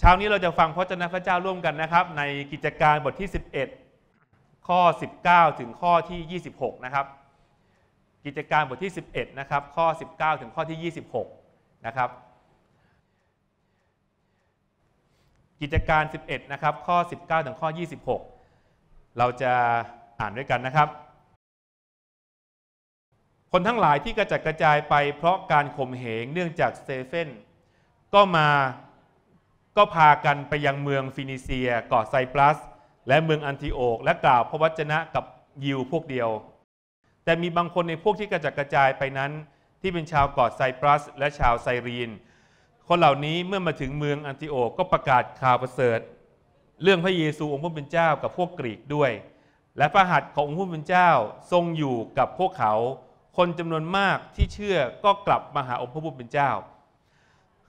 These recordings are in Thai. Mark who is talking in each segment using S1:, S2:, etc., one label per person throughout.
S1: เช้านี้เราจะฟังพระเจ้าพระเจ้าร่วมกันนะครับ ในกิจการบทที่ 11 ข้อ 19 ถึงข้อที่26นะครับกิจการบทที่ 11นะครับข้อ 19 ถึงข้อที่26นะครับกิจการ 11นะครับข้อ 19 ถึงข้อ 26 เราจะอ่านด้วยกันนะครับ คนทั้งหลายที่กระจัดกระจายไปเพราะการข่มเหงเนื่องจากสเตเฟนก็มาก็พากันไปยังเมืองฟินิเซียเกาะไซปรัส และเมืองอันทิโอกและกล่าวพระวจนะกับยิวพวกเดียว แต่มีบางคนในพวกที่กระจัดกระจายไปนั้น ที่เป็นชาวเกาะไซปรัส และชาวไซรีน คนเหล่านี้เมื่อมาถึงเมืองอันทิโอกก็ประกาศข่าวประเสริฐเรื่องพระเยซูองค์ผู้เป็นเจ้ากับพวกกรีกด้วย และพระหัตถ์ขององค์ผู้เป็นเจ้าทรงอยู่กับพวกเขา คนจำนวนมากที่เชื่อก็กลับมาหาองค์พระผู้เป็นเจ้า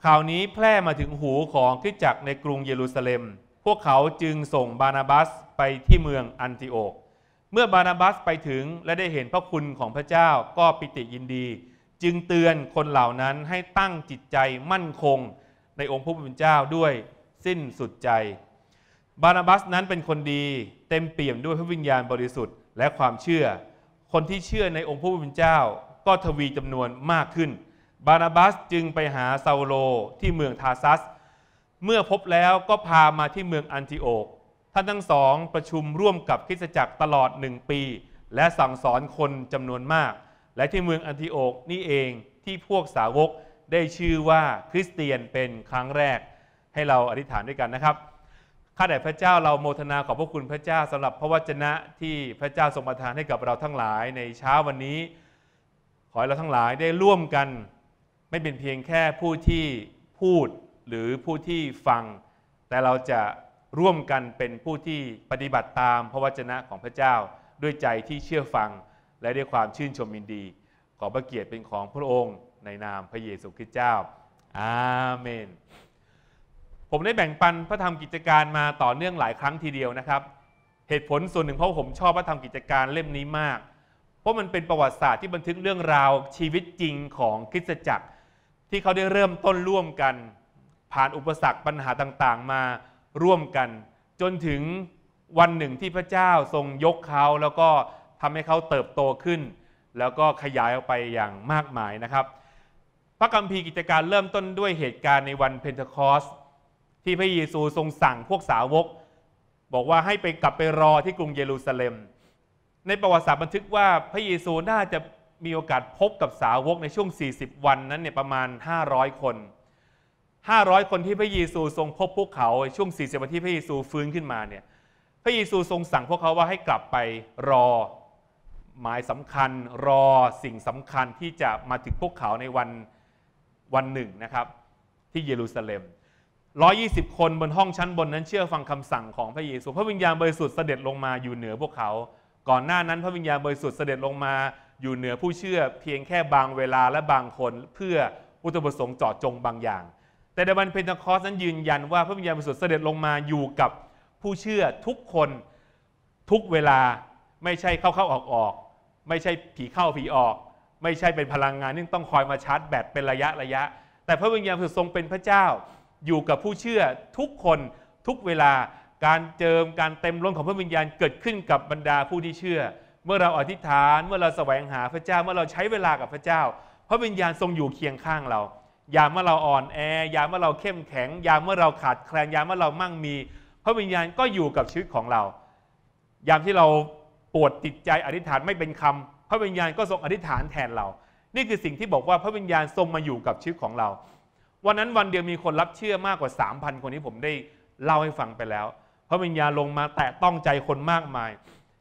S1: ข่าวนี้แพร่มาถึงหูของคริสจักรในกรุงเยรูซาเล็ม พวกเขาจึงส่งบานาบัสไปที่เมืองอันติโอกเมื่อบานาบัสไปถึงและได้เห็นพระคุณของพระเจ้าก็ปิติยินดี จึงเตือนคนเหล่านั้นให้ตั้งจิตใจมั่นคงในองค์พระผู้เป็นเจ้าด้วยสิ้นสุดใจ บานาบัสนั้นเป็นคนดีเต็มเปี่ยมด้วยพระวิญญาณบริสุทธิ์และความเชื่อ คนที่เชื่อในองค์พระผู้เป็นเจ้าก็ทวีจำนวนมากขึ้นบานาบัสจึงไปหา ซาโลที่เมืองทาซัส เมื่อพบแล้วก็พามาที่เมืองอันติโอก ท่านทั้งสองประชุมร่วมกับคริสตจักรตลอดหนึ่งปี และสั่งสอนคนจำนวนมาก และที่เมืองอันติโอกนี่เองที่พวกสาวกได้ชื่อว่าคริสเตียนเป็นครั้งแรก ให้เราอธิษฐานด้วยกันนะครับ ข้าแต่พระเจ้าเราโมทนาขอบพระคุณพระเจ้าสำหรับพระวจนะที่พระเจ้าทรงประทานให้กับเราทั้งหลายในเช้าวันนี้ ขอให้เราทั้งหลายได้ร่วมกันไม่เป็นเพียงแค่ผู้ที่พูดหรือผู้ที่ฟัง แต่เราจะร่วมกันเป็นผู้ที่ปฏิบัติตามพระวจนะของพระเจ้าด้วยใจที่เชื่อฟัง และด้วยความชื่นชมยินดี ขอพระเกียรติเป็นของพระองค์ ในนามพระเยซูคริสต์เจ้า อาเมน ผมได้แบ่งปันพระธรรมกิจการมาต่อเนื่องหลายครั้งทีเดียวนะครับ เหตุผลส่วนหนึ่งเพราะผมชอบพระธรรมกิจการเล่มนี้มากเพราะมันเป็นประวัติศาสตร์ที่บันทึกเรื่องราวชีวิตจริงของคริสตจักรที่เขาได้เริ่มต้นร่วมกัน ผ่านอุปสรรคปัญหาต่างๆมาร่วมกัน จนถึงวันหนึ่งที่พระเจ้าทรงยกเขา แล้วก็ทำให้เขาเติบโตขึ้น แล้วก็ขยายออกไปอย่างมากมายนะครับ พระกัมภีร์กิจการเริ่มต้นด้วยเหตุการณ์ในวันเพนเทคอสที่พระเยซูทรงสั่งพวกสาวก บอกว่าให้ไปกลับไปรอที่กรุงเยรูซาเล็ม ในประวัติศาสตร์บันทึกว่าพระเยซูน่าจะมีโอกาสพบกับสาวกในช่วง 40 วันนั้นเนี่ยประมาณ 500 คน 500 คนที่พระเยซูทรงพบพวกเขาช่วง 40 วันที่พระเยซูฟื้นขึ้นมาเนี่ย พระเยซูทรงสั่งพวกเขาว่าให้กลับไปรอหมายสำคัญรอสิ่งสำคัญที่จะมาถึงพวกเขาในวันวันหนึ่งนะครับที่เยรูซาเล็ม 120 คนบนห้องชั้นบนนั้นเชื่อฟังคำสั่งของพระเยซู พระวิญญาณบริสุทธิ์เสด็จลงมาอยู่เหนือพวกเขา ก่อนหน้านั้นพระวิญญาณบริสุทธิ์เสด็จลงมาอยู่เหนือผู้เชื่อเพียงแค่บางเวลาและบางคนเพื่ออุตประสงค์เจาะจงบางอย่าง แต่ในวันเพนทคอสนั้นยืนยันว่า พระวิญญาณบริสุทธิ์เสด็จลงมาอยู่กับผู้เชื่อทุกคน ทุกเวลาไม่ใช่เข้าเข้าออกออก ไม่ใช่ผีเข้าผีออก ไม่ใช่เป็นพลังงานที่ต้องคอยมาชาร์จแบตเป็นระยะระยะ แต่พระวิญญาณบริสุทธิ์ทรงเป็นพระเจ้าอยู่กับผู้เชื่อทุกคน ทุกเวลาการเจิมการเต็มล้นของพระวิญญาณเกิดขึ้นกับบรรดาผู้ที่เชื่อเมื่อเราอธิษฐานเมื่อเราแสวงหาพระเจ้าเมื่อเราใช้เวลากับพระเจ้า พระวิญญาณทรงอยู่เคียงข้างเราอย่าเมื่อเราอ่อนแออย่าเมื่อเราเข้มแข็งอย่าเมื่อเราขาดแคลนอย่าเมื่อเรามั่งมี พระวิญญาณก็อยู่กับชีวิตของเรายามที่เราปวดติดใจอธิษฐานไม่เป็นคำ พระวิญญาณก็ทรงอธิษฐานแทนเรา นี่คือสิ่งที่บอกว่าพระวิญญาณทรงมาอยู่กับชีวิตของเราวันนั้นวันเดียวมีคนรับเชื่อมากกว่า3,000คนที่ผมได้เล่าให้ฟังไปแล้ว พระวิญญาณลงมาแตะต้องใจคนมากมาย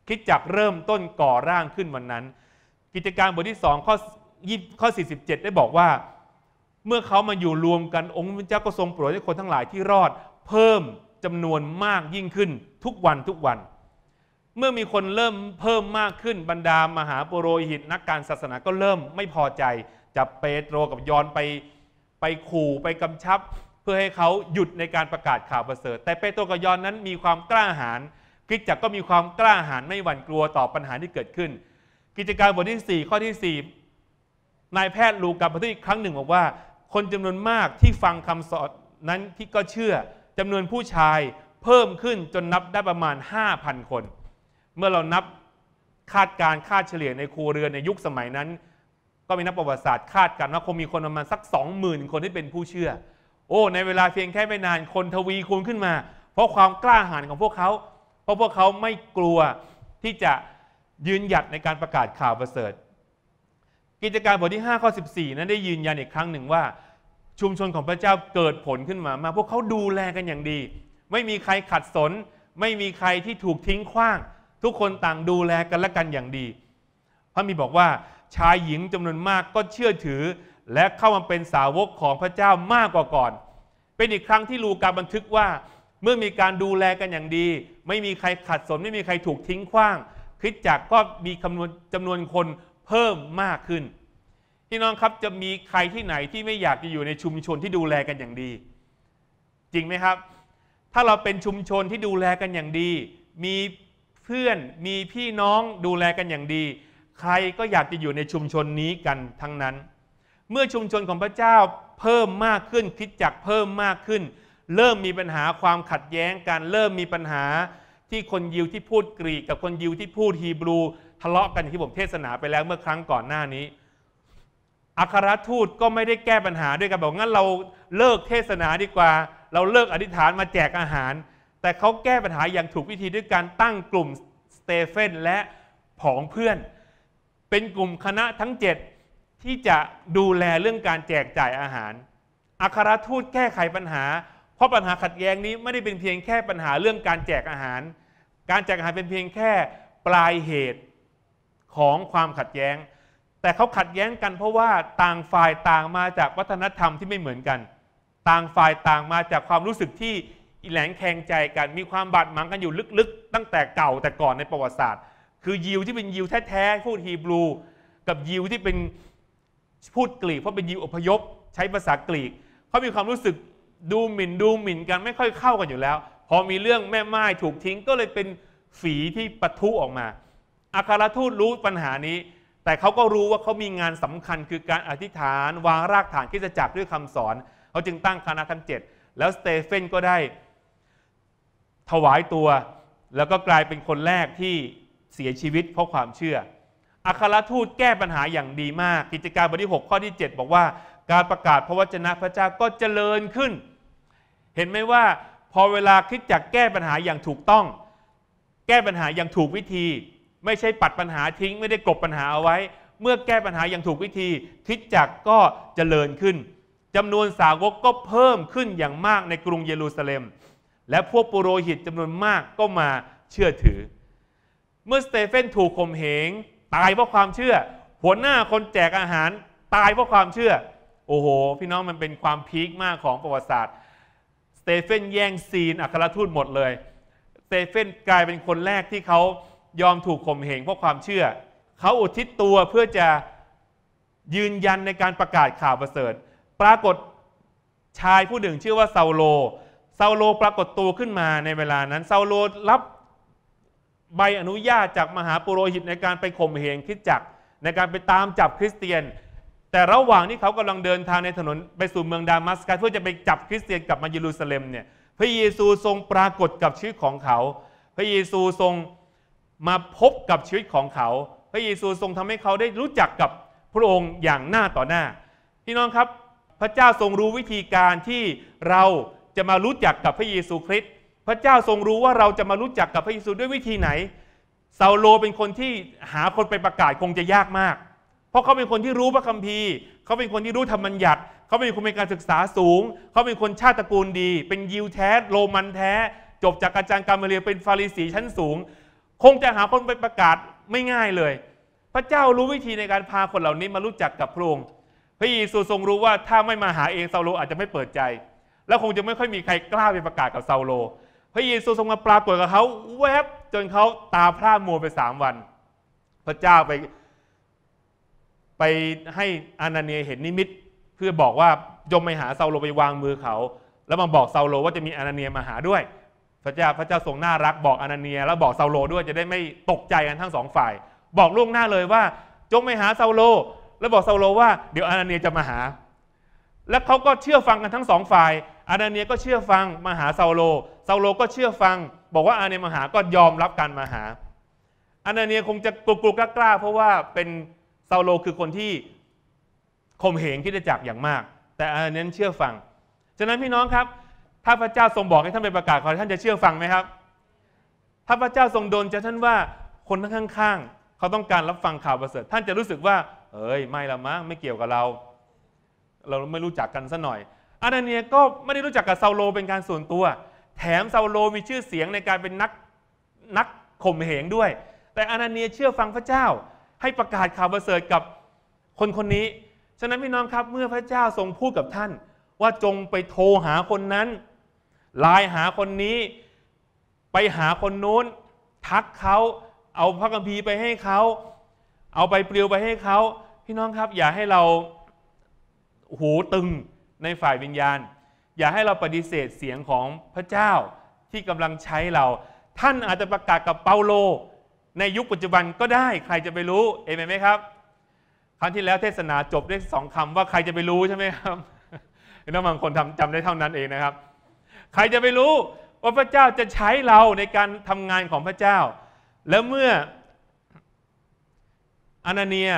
S1: คิดจากเริ่มต้นก่อร่างขึ้นวันนั้น กิจการบทที่2ข้อข้อ 47 ได้บอกว่า เมื่อเขามาอยู่รวมกันองค์พระเจ้าก็ทรงโปรดให้คนทั้งหลายที่รอด เพิ่มจำนวนมากยิ่งขึ้นทุกวันทุกวัน เมื่อมีคนเริ่มเพิ่มมากขึ้นบรรดามหาปุโรหิต นักการศาสนาก็เริ่มไม่พอใจจับเปโตรกับยอนไปไปขู่ไปกำชับ เพื่อให้เขาหยุดในการประกาศข่าวประเสริฐ แต่เปโตรกับยอนนั้นมีความกล้าหาญคริสตจักรก็มีความกล้าหาญไม่หวั่นกลัวต่อปัญหาที่เกิดขึ้น กิจการบทที่ 4 ข้อที่ 4 นายแพทย์ลูกาบันที่ครั้งหนึ่งบอกว่า คนจำนวนมากที่ฟังคำสอนนั้นที่ก็เชื่อจำนวนผู้ชายเพิ่มขึ้น จนนับได้ประมาณ 5,000 คน เมื่อเรานับคาดการคาดเฉลี่ยในครัวเรือน ในยุคสมัยนั้น ก็มีนักประวัติศาสตร์คาดกันว่าคงมีคนประมาณสัก 20,000 คนที่เป็นผู้เชื่อ โอ้ ในเวลาเพียงแค่ไม่นานคนทวีคูณขึ้นมา เพราะความกล้าหาญของพวกเขาเพราะพวกเขาไม่กลัวที่จะยืนหยัดในการประกาศข่าวประเสริฐ กิจการบทที่ 5 ข้อ 14 นั้นได้ยืนยันอีกครั้งหนึ่งว่า ชุมชนของพระเจ้าเกิดผลขึ้นมามาพวกเขาดูแลกันอย่างดี ไม่มีใครขัดสน ไม่มีใครที่ถูกทิ้งขว้าง ทุกคนต่างดูแลกันและกันอย่างดีพระมีบอกว่าชายหญิงจำนวนมากก็เชื่อถือและเข้ามาเป็นสาวกของพระเจ้ามากกว่าก่อน เป็นอีกครั้งที่ลูกาบันทึกว่าเมื่อมีการดูแลกันอย่างดี ไม่มีใครขัดสนไม่มีใครถูกทิ้งขว้างคริสตจักรก็มีจำนวนจำนวนคนเพิ่มมากขึ้นพี่น้องครับจะมีใครที่ไหนที่ไม่อยากจะอยู่ในชุมชนที่ดูแลกันอย่างดี จริงไหมครับ ถ้าเราเป็นชุมชนที่ดูแลกันอย่างดี มีเพื่อนมีพี่น้องดูแลกันอย่างดี ใครก็อยากจะอยู่ในชุมชนนี้กันทั้งนั้น เมื่อชุมชนของพระเจ้าเพิ่มมากขึ้นคิดจักเพิ่มมากขึ้นเริ่มมีปัญหาความขัดแย้งกันเริ่มมีปัญหาที่คนยิวที่พูดกรีกกับคนยิวที่พูดฮีบรูทะเลาะกันที่ผมเทศนาไปแล้วเมื่อครั้งก่อนหน้านี้อัครทูตก็ไม่ได้แก้ปัญหาด้วยกันบอกงั้นเราเลิกเทศนาดีกว่า เราเลิกอธิษฐานมาแจกอาหาร แต่เขาแก้ปัญหาอย่างถูกวิธีด้วยการตั้งกลุ่มสเตเฟนและผองเพื่อน เป็นกลุ่มคณะทั้ง 7 ที่จะดูแลเรื่องการแจกจ่ายอาหารอัครทูตแก้ไขปัญหาเพราะปัญหาขัดแย้งนี้ไม่ได้เป็นเพียงแค่ปัญหาเรื่องการแจกอาหาร การแจกอาหารเป็นเพียงแค่ปลายเหตุของความขัดแย้ง แต่เขาขัดแย้งกันเพราะว่าต่างฝ่ายต่างมาจากวัฒนธรรมที่ไม่เหมือนกัน ต่างฝ่ายต่างมาจากความรู้สึกที่อิแหลงแคงใจกัน มีความบาดหมางกันอยู่ลึกๆ ตั้งแต่เก่าแต่ก่อนในประวัติศาสตร์ คือยิวที่เป็นยิวแท้ๆพูดฮีบรู กับยิวที่เป็นพูดกรีกเพราะเป็นยิวอพยพ ใช้ภาษากรีก เขามีความรู้สึกดูหมิ่นดูหมิ่นกันไม่ค่อยเข้ากันอยู่แล้วพอมีเรื่องแม่ไม้ถูกทิ้งก็เลยเป็นฝีที่ปะทุออกมาอาคารทูตรู้ปัญหานี้ แต่เขาก็รู้ว่าเขามีงานสำคัญคือการอธิษฐานวางรากฐานที่จะจักด้วยคำสอนเขาจึงตั้งคณะทั้งเจ็ดแล้วสเตเฟนก็ได้ถวายตัว แล้วก็กลายเป็นคนแรกที่เสียชีวิตเพราะความเชื่ออาคารทูตแก้ปัญหาอย่างดีมาก กิจการบทที่6ข้อที่7 บอกว่า การประกาศพระวจนะพระเจ้าก็เจริญขึ้นเห็นไหมว่าพอเวลาคิดจักแก้ปัญหาอย่างถูกต้อง แก้ปัญหาอย่างถูกวิธี ไม่ใช่ปัดปัญหาทิ้งไม่ได้กลบปัญหาเอาไว้ เมื่อแก้ปัญหาอย่างถูกวิธี คิดจักก็เจริญขึ้นจำนวนสาวกก็เพิ่มขึ้นอย่างมากในกรุงเยรูซาเล็ม และพวกปุโรหิตจำนวนมากก็มาเชื่อถือ เมื่อสเตเฟนถูกข่มเหงตายเพราะความเชื่อ หัวหน้าคนแจกอาหารตายเพราะความเชื่อ โอ้โห พี่น้องมันเป็นความพีคมากของประวัติศาสตร์เตเฟนแย่งซีนอัครทูตหมดเลยเตเฟนกลายเป็นคนแรกที่เขายอมถูกข่มเหงเพราะความเชื่อเขาอุทิศตัวเพื่อจะยืนยันในการประกาศข่าวประเสริฐ ปรากฏชายผู้หนึ่งชื่อว่าเซาโลเซาโลปรากฏตัวขึ้นมาในเวลานั้นเซาโลรับใบอนุญาตจากมหาปุโรหิตในการไปข่มเหงคิดจักในการไปตามจับคริสเตียนแต่ระหว่างที่เขากำลังเดินทางในถนนไปสู่เมืองดามัสกัสเพื่อจะไปจับคริสเตียนกลับมาเยรูซาเล็มเนี่ยพระเยซูทรงปรากฏกับชีวิตของเขา พระเยซูทรงมาพบกับชีวิตของเขา พระเยซูทรงทำให้เขาได้รู้จักกับพระองค์อย่างหน้าต่อหน้าพี่น้องครับ พระเจ้าทรงรู้วิธีการที่เราจะมารู้จักกับพระเยซูคริสต์พระเจ้าทรงรู้ว่าเราจะมารู้จักกับพระเยซูด้วยวิธีไหนเซาโลเป็นคนที่หาคนไปประกาศคงจะยากมากเพราะเขาเป็นคนที่รู้พระคัมภีร์ เขาเป็นคนที่รู้ธรรมบัญญัติ เขาเป็นคนมีการศึกษาสูง เขาเป็นคนชาติตระกูลดี เป็นยิวแท้ โรมันแท้ จบจากอาจารย์กามเรียเป็นฟาริสีชั้นสูง คงจะหาคนไปประกาศไม่ง่ายเลย พระเจ้ารู้วิธีในการพาคนเหล่านี้มารู้จักกับพระองค์ พระเยซูทรงรู้ว่าถ้าไม่มาหาเองซาโลอาจจะไม่เปิดใจ แล้วคงจะไม่ค่อยมีใครกล้าไปประกาศกับซาโล พระเยซูทรงมาปรากฏกับเขาแวบจนเขาตาพร่ามัวไปสามวัน พระเจ้าไปไปให้อานาเนียเห็นนิมิตเพื่อบอกว่ายมไปหาเซาโลไปวางมือเขา แล้วมาบอกเซาโลว่าจะมีอานาเนียมาหาด้วย พระเจ้าพระเจ้าทรงน่ารักบอกอานาเนียแล้วบอกเซาโลด้วย จะได้ไม่ตกใจกันทั้งสองฝ่าย บอกล่วงหน้าเลยว่าจงไปหาเซาโล แล้วบอกเซาโลว่า เดี๋ยวอานาเนียจะมาหา แล้วเขาก็เชื่อฟังกันทั้งสองฝ่ายอานาเนียก็เชื่อฟังมาหาเซาโลเซาโลก็เชื่อฟัง บอกว่าอานาเนียมาหาก็ยอมรับการมาหาอานาเนียคงจะกลัวๆกล้าๆเพราะว่าเป็นาโลคือคนที่ข่มเหงคิดจักอย่างมาก แต่อันนั้นเชื่อฟัง ฉะนั้นพี่น้องครับ ถ้าพระเจ้าทรงบอกให้ท่านไปประกาศขอท่านจะเชื่อฟังไหมครับถ้าพระเจ้าทรงโดนจะท่านว่าคนข้าง ๆ เขาต้องการรับฟังข่าวประเสริฐท่านจะรู้สึกว่า เอ้ย ไม่ละมั้งไม่เกี่ยวกับเรา เราไม่รู้จักกันซะหน่อยอานาเนียก็ไม่ได้รู้จักกับซาโลเป็นการส่วนตัว แถมซาโลมีชื่อเสียงในการเป็นนักนักข่มเหงด้วย แต่อานาเนียเชื่อฟังพระเจ้าให้ประกาศข่าวประเสริฐกับคนคนนี้ ฉะนั้นพี่น้องครับ เมื่อพระเจ้าทรงพูดกับท่าน ว่าจงไปโทรหาคนนั้น ไลน์หาคนนี้ ไปหาคนนู้น ทักเขา เอาพระคัมภีร์ไปให้เขา เอาไปเปลียวไปให้เขา พี่น้องครับอย่าให้เราหูตึงในฝ่ายวิญญาณ อย่าให้เราปฏิเสธเสียงของพระเจ้าที่กำลังใช้เรา ท่านอาจจะประกาศกับเปาโลในยุคปัจจุบันก็ได้ใครจะไปรู้เอเมนไหมครับ ครั้งที่แล้วเทศนา จบด้วยสองคำว่าใครจะไปรู้ใช่ไหมครับน้องบางคนทำจำได้เท่านั้นเองนะครับ ใครจะไปรู้ว่าพระเจ้าจะใช้เราในการทำงานของพระเจ้า แล้วเมื่ออานาเนีย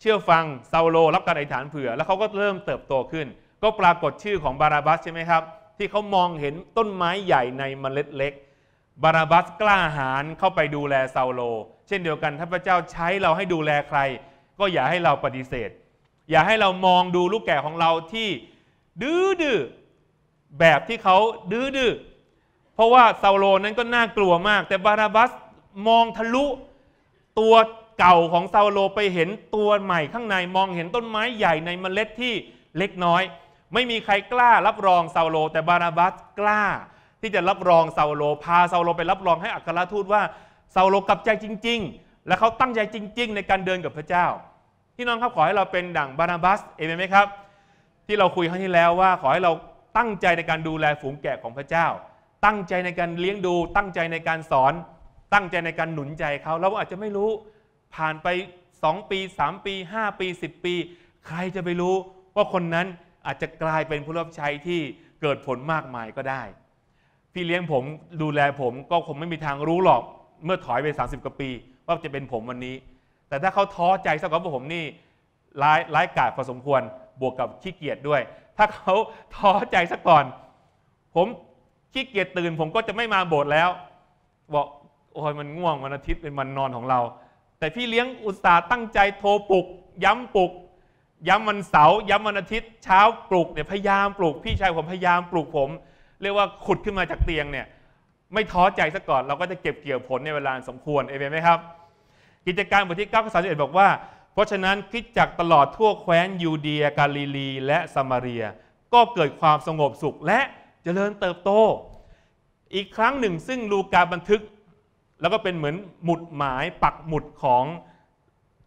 S1: เชื่อฟังซาโลรับการอธิษฐานเผื่อแล้วเขาก็เริ่มเติบโตขึ้น ก็ปรากฏชื่อของบาราบัสใช่ไหมครับ ที่เขามองเห็นต้นไม้ใหญ่ในเมล็ดเล็กบาราบัสกล้าหาญเข้าไปดูแลซาโลเช่นเดียวกัน ถ้าพระเจ้าใช้เราให้ดูแลใคร ก็อย่าให้เราปฏิเสธ อย่าให้เรามองดูลูกแก่ของเราที่ดื้อดื้อแบบที่เขาดื้อดื้อเพราะว่าซาโลนั้นก็น่ากลัวมาก แต่บาราบัสมองทะลุ ตัวเก่าของซาโลไปเห็นตัวใหม่ข้างในมองเห็นต้นไม้ใหญ่ในเมล็ดที่เล็กน้อย ไม่มีใครกล้ารับรองซาโลแต่บาราบัสกล้าที่จะรับรองเซาโลพาเซาโลไปรับรองให้อัครทูตว่าเซาโลกลับใจจริง ๆ และเขาตั้งใจจริง ๆ ในการเดินกับพระเจ้าพี่น้องครับขอให้เราเป็นดั่งบานาบัสเองไหมครับที่เราคุยครั้งที่แล้วว่าขอให้เราตั้งใจในการดูแลฝูงแกะของพระเจ้า ตั้งใจในการเลี้ยงดูตั้งใจในการสอนตั้งใจในการหนุนใจเขาเราอาจจะไม่รู้ผ่านไป2ปี 3 ปี 5 ปี 10 ปี ใครจะไปรู้ว่าคนนั้นอาจจะกลายเป็นผู้รับใช้ที่เกิดผลมากมายก็ได้พี่เลี้ยงผมดูแลผมก็คงไม่มีทางรู้หรอกเมื่อถอยไป30กว่าปีว่าจะเป็นผมวันนี้ แต่ถ้าเขาท้อใจสักกับผมนี่ร้ายร้ายกาจพอสมควรบวกกับขี้เกียจด้วย ถ้าเขาท้อใจสักก่อน ผมขี้เกียจตื่น ผมก็จะไม่มาโบสถ์แล้วบอกโอ้ยมันง่วงวันอาทิตย์เป็นวันนอนของเรา แต่พี่เลี้ยงอุตส่าห์ตั้งใจโทรปลุก ย้ำปลุก ย้ำวันเสาร์ย้ำวันอาทิตย์เช้าปลุกเนี่ยพยายามปลุกพี่ชายผมพยายามปลุกผมเรียกว่าขุดขึ้นมาจากเตียงเนี่ยไม่ท้อใจซะก่อนเราก็จะเก็บเกี่ยวผลในเวลาสมควรเอเมนไหมครับ กิจการบทที่9ข้อ31บอกว่า เพราะฉะนั้นคิดจักตลอดทั่วแคว้น ยูเดีย กาลิลี และสมารีย ก็เกิดความสงบสุขและเจริญเติบโต อีกครั้งหนึ่งซึ่งลูกาบันทึกแล้วก็เป็นเหมือนหมุดหมายปักหมุดของ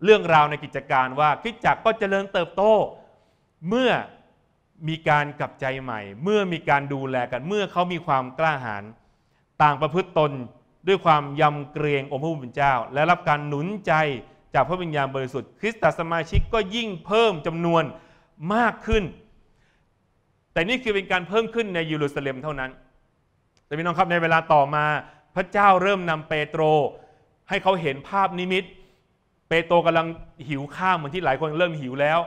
S1: เรื่องราวในกิจการว่าคิดจักก็เจริญเติบโตเมื่อมีการกลับใจใหม่ เมื่อมีการดูแลกัน เมื่อเขามีความกล้าหาญต่างประพฤติตนด้วยความยำเกรงองค์พระผู้เป็นเจ้า และรับการหนุนใจจากพระวิญญาณบริสุทธิ์ คริสตสมาชิกก็ยิ่งเพิ่มจำนวนมากขึ้น แต่นี่คือเป็นการเพิ่มขึ้นในเยรูซาเล็มเท่านั้น แต่พี่น้องครับในเวลาต่อมาพระเจ้าเริ่มนำเปโตรให้เขาเห็นภาพนิมิต เปโตรกำลังหิวข้าวเหมือนที่หลายคนเริ่มหิวแล้ว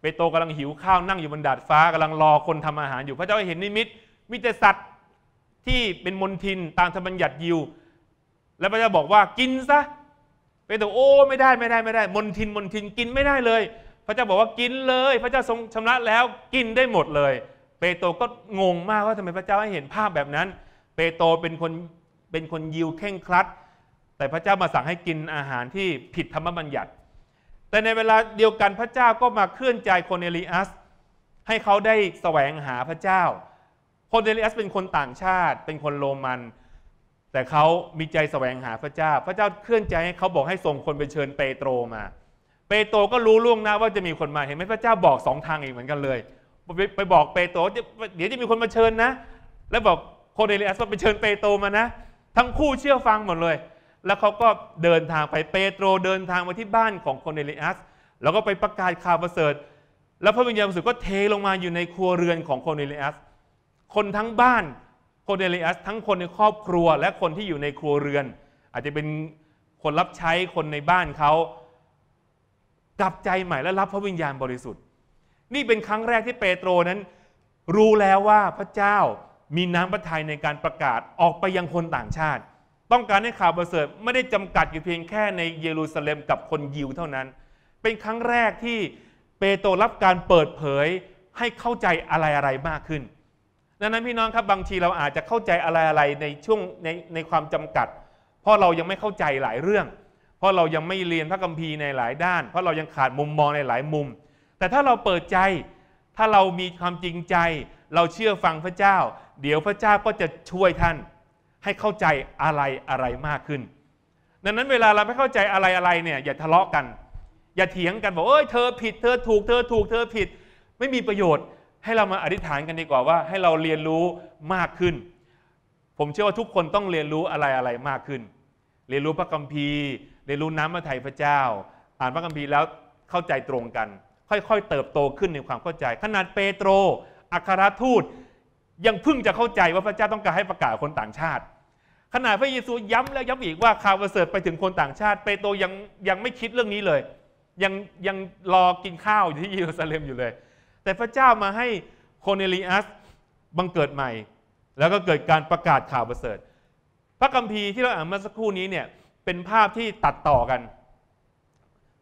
S1: เปโตกกำลังหิวข้าวนั่งอยู่บนดาดฟ้ากำลังรอคนทำอาหารอยู่ พระเจ้าเห็นนิมิตมีแต่สัตว์ที่เป็นมนทินตามธรรมบัญญัติยิว แล้วพระเจ้าบอกว่ากินซะเปโตวโอ้ไม่ได้ไม่ได้ไม่ได้มนทินมนทินกินไม่ได้เลย พระเจ้าบอกว่ากินเลย พระเจ้าทรงชำระแล้วกินได้หมดเลย เปโตก็งงมากว่าทำไมพระเจ้าให้เห็นภาพแบบนั้น เปโตเป็นคนเป็นคนยิวเข่งครัด แต่พระเจ้ามาสั่งให้กินอาหารที่ผิดธรรมบัญญัติแต่ในเวลาเดียวกันพระเจ้าก็มาเคลื่อนใจคนเนลิอัส ให้เขาได้แสวงหาพระเจ้า คนเนลิอัสเป็นคนต่างชาติเป็นคนโรมัน แต่เขามีใจแสวงหาพระเจ้า พระเจ้าเคลื่อนใจให้เขาบอกให้ส่งคนไปเชิญเปโตรมา เปโตรก็รู้ล่วงหน้าว่าจะมีคนมาเห็นไหมพระเจ้าบอกสองทางอีกเหมือนกันเลย ไปบอกเปโตรเดี๋ยวจะมีคนมาเชิญนะ แล้วบอกคนเนลิอัสว่าไปเชิญเปโตรมานะ ทั้งคู่เชื่อฟังหมดเลยแล้วเขาก็เดินทางไปเปโตรเดินทางมาที่บ้านของโคเนลิอัส แล้วก็ไปประกาศข่าวประเสริฐแล้วพระวิญญาณบริสุทธิ์ก็เทลงมาอยู่ในครัวเรือนของโคเนลิอัส คนทั้งบ้านโคเนลิอัสทั้งคนในครอบครัวและคนที่อยู่ในครัวเรือน อาจจะเป็นคนรับใช้คนในบ้านเขากลับใจใหม่และรับพระวิญญาณบริสุทธิ์ นี่เป็นครั้งแรกที่เปโตรนั้น รู้แล้วว่าพระเจ้ามีน้ำพระทัยในการประกาศออกไปยังคนต่างชาติต้องการให้ข่าวประเสริฐไม่ได้จำกัดอยู่เพียงแค่ในเยรูซาเล็มกับคนยิวเท่านั้น เป็นครั้งแรกที่เปโตรรับการเปิดเผยให้เข้าใจอะไรอะไรมากขึ้น ดังนั้นพี่น้องครับบางทีเราอาจจะเข้าใจอะไรอะไรในช่วงในในความจำกัด เพราะเรายังไม่เข้าใจหลายเรื่อง เพราะเรายังไม่เรียนพระคัมภีร์ในหลายด้าน เพราะเรายังขาดมุมมองในหลายมุม แต่ถ้าเราเปิดใจ ถ้าเรามีความจริงใจ เราเชื่อฟังพระเจ้า เดี๋ยวพระเจ้าก็จะช่วยท่านให้เข้าใจอะไรอะไรมากขึ้น ดังนั้นเวลาเราไม่เข้าใจอะไรอะไรเนี่ยอย่าทะเลาะกัน อย่าเถียงกันบอกเอ้ยเธอผิด เธอถูกเธอถูกเธอผิด ไม่มีประโยชน์ให้เรามาอธิษฐานกันดีกว่าว่า ให้เราเรียนรู้มากขึ้น ผมเชื่อว่าทุกคนต้องเรียนรู้อะไรอะไรมากขึ้น เรียนรู้พระคัมภีร์เรียนรู้น้ำพระทัยพระเจ้า อ่านพระคัมภีร์แล้วเข้าใจตรงกัน ค่อยๆ เติบโตขึ้นในความเข้าใจ ขนาดเปโตรอัครทูต ยังพึ่งจะเข้าใจว่าพระเจ้าต้องการให้ประกาศคนต่างชาติขนาดพระเยซูย้ำแล้วย้ำอีกว่าข่าวประเสริฐไปถึงคนต่างชาติเปโตรยังยังไม่คิดเรื่องนี้เลย ยังยังรอกินข้าวอยู่ที่เยรูซาเล็มอยู่เลย แต่พระเจ้ามาให้โคเนลิอัสบังเกิดใหม่ แล้วก็เกิดการประกาศข่าวประเสริฐ พระคัมภีร์ที่เราอ่านเมื่อสักครู่นี้เนี่ยเป็นภาพที่ตัดต่อกัน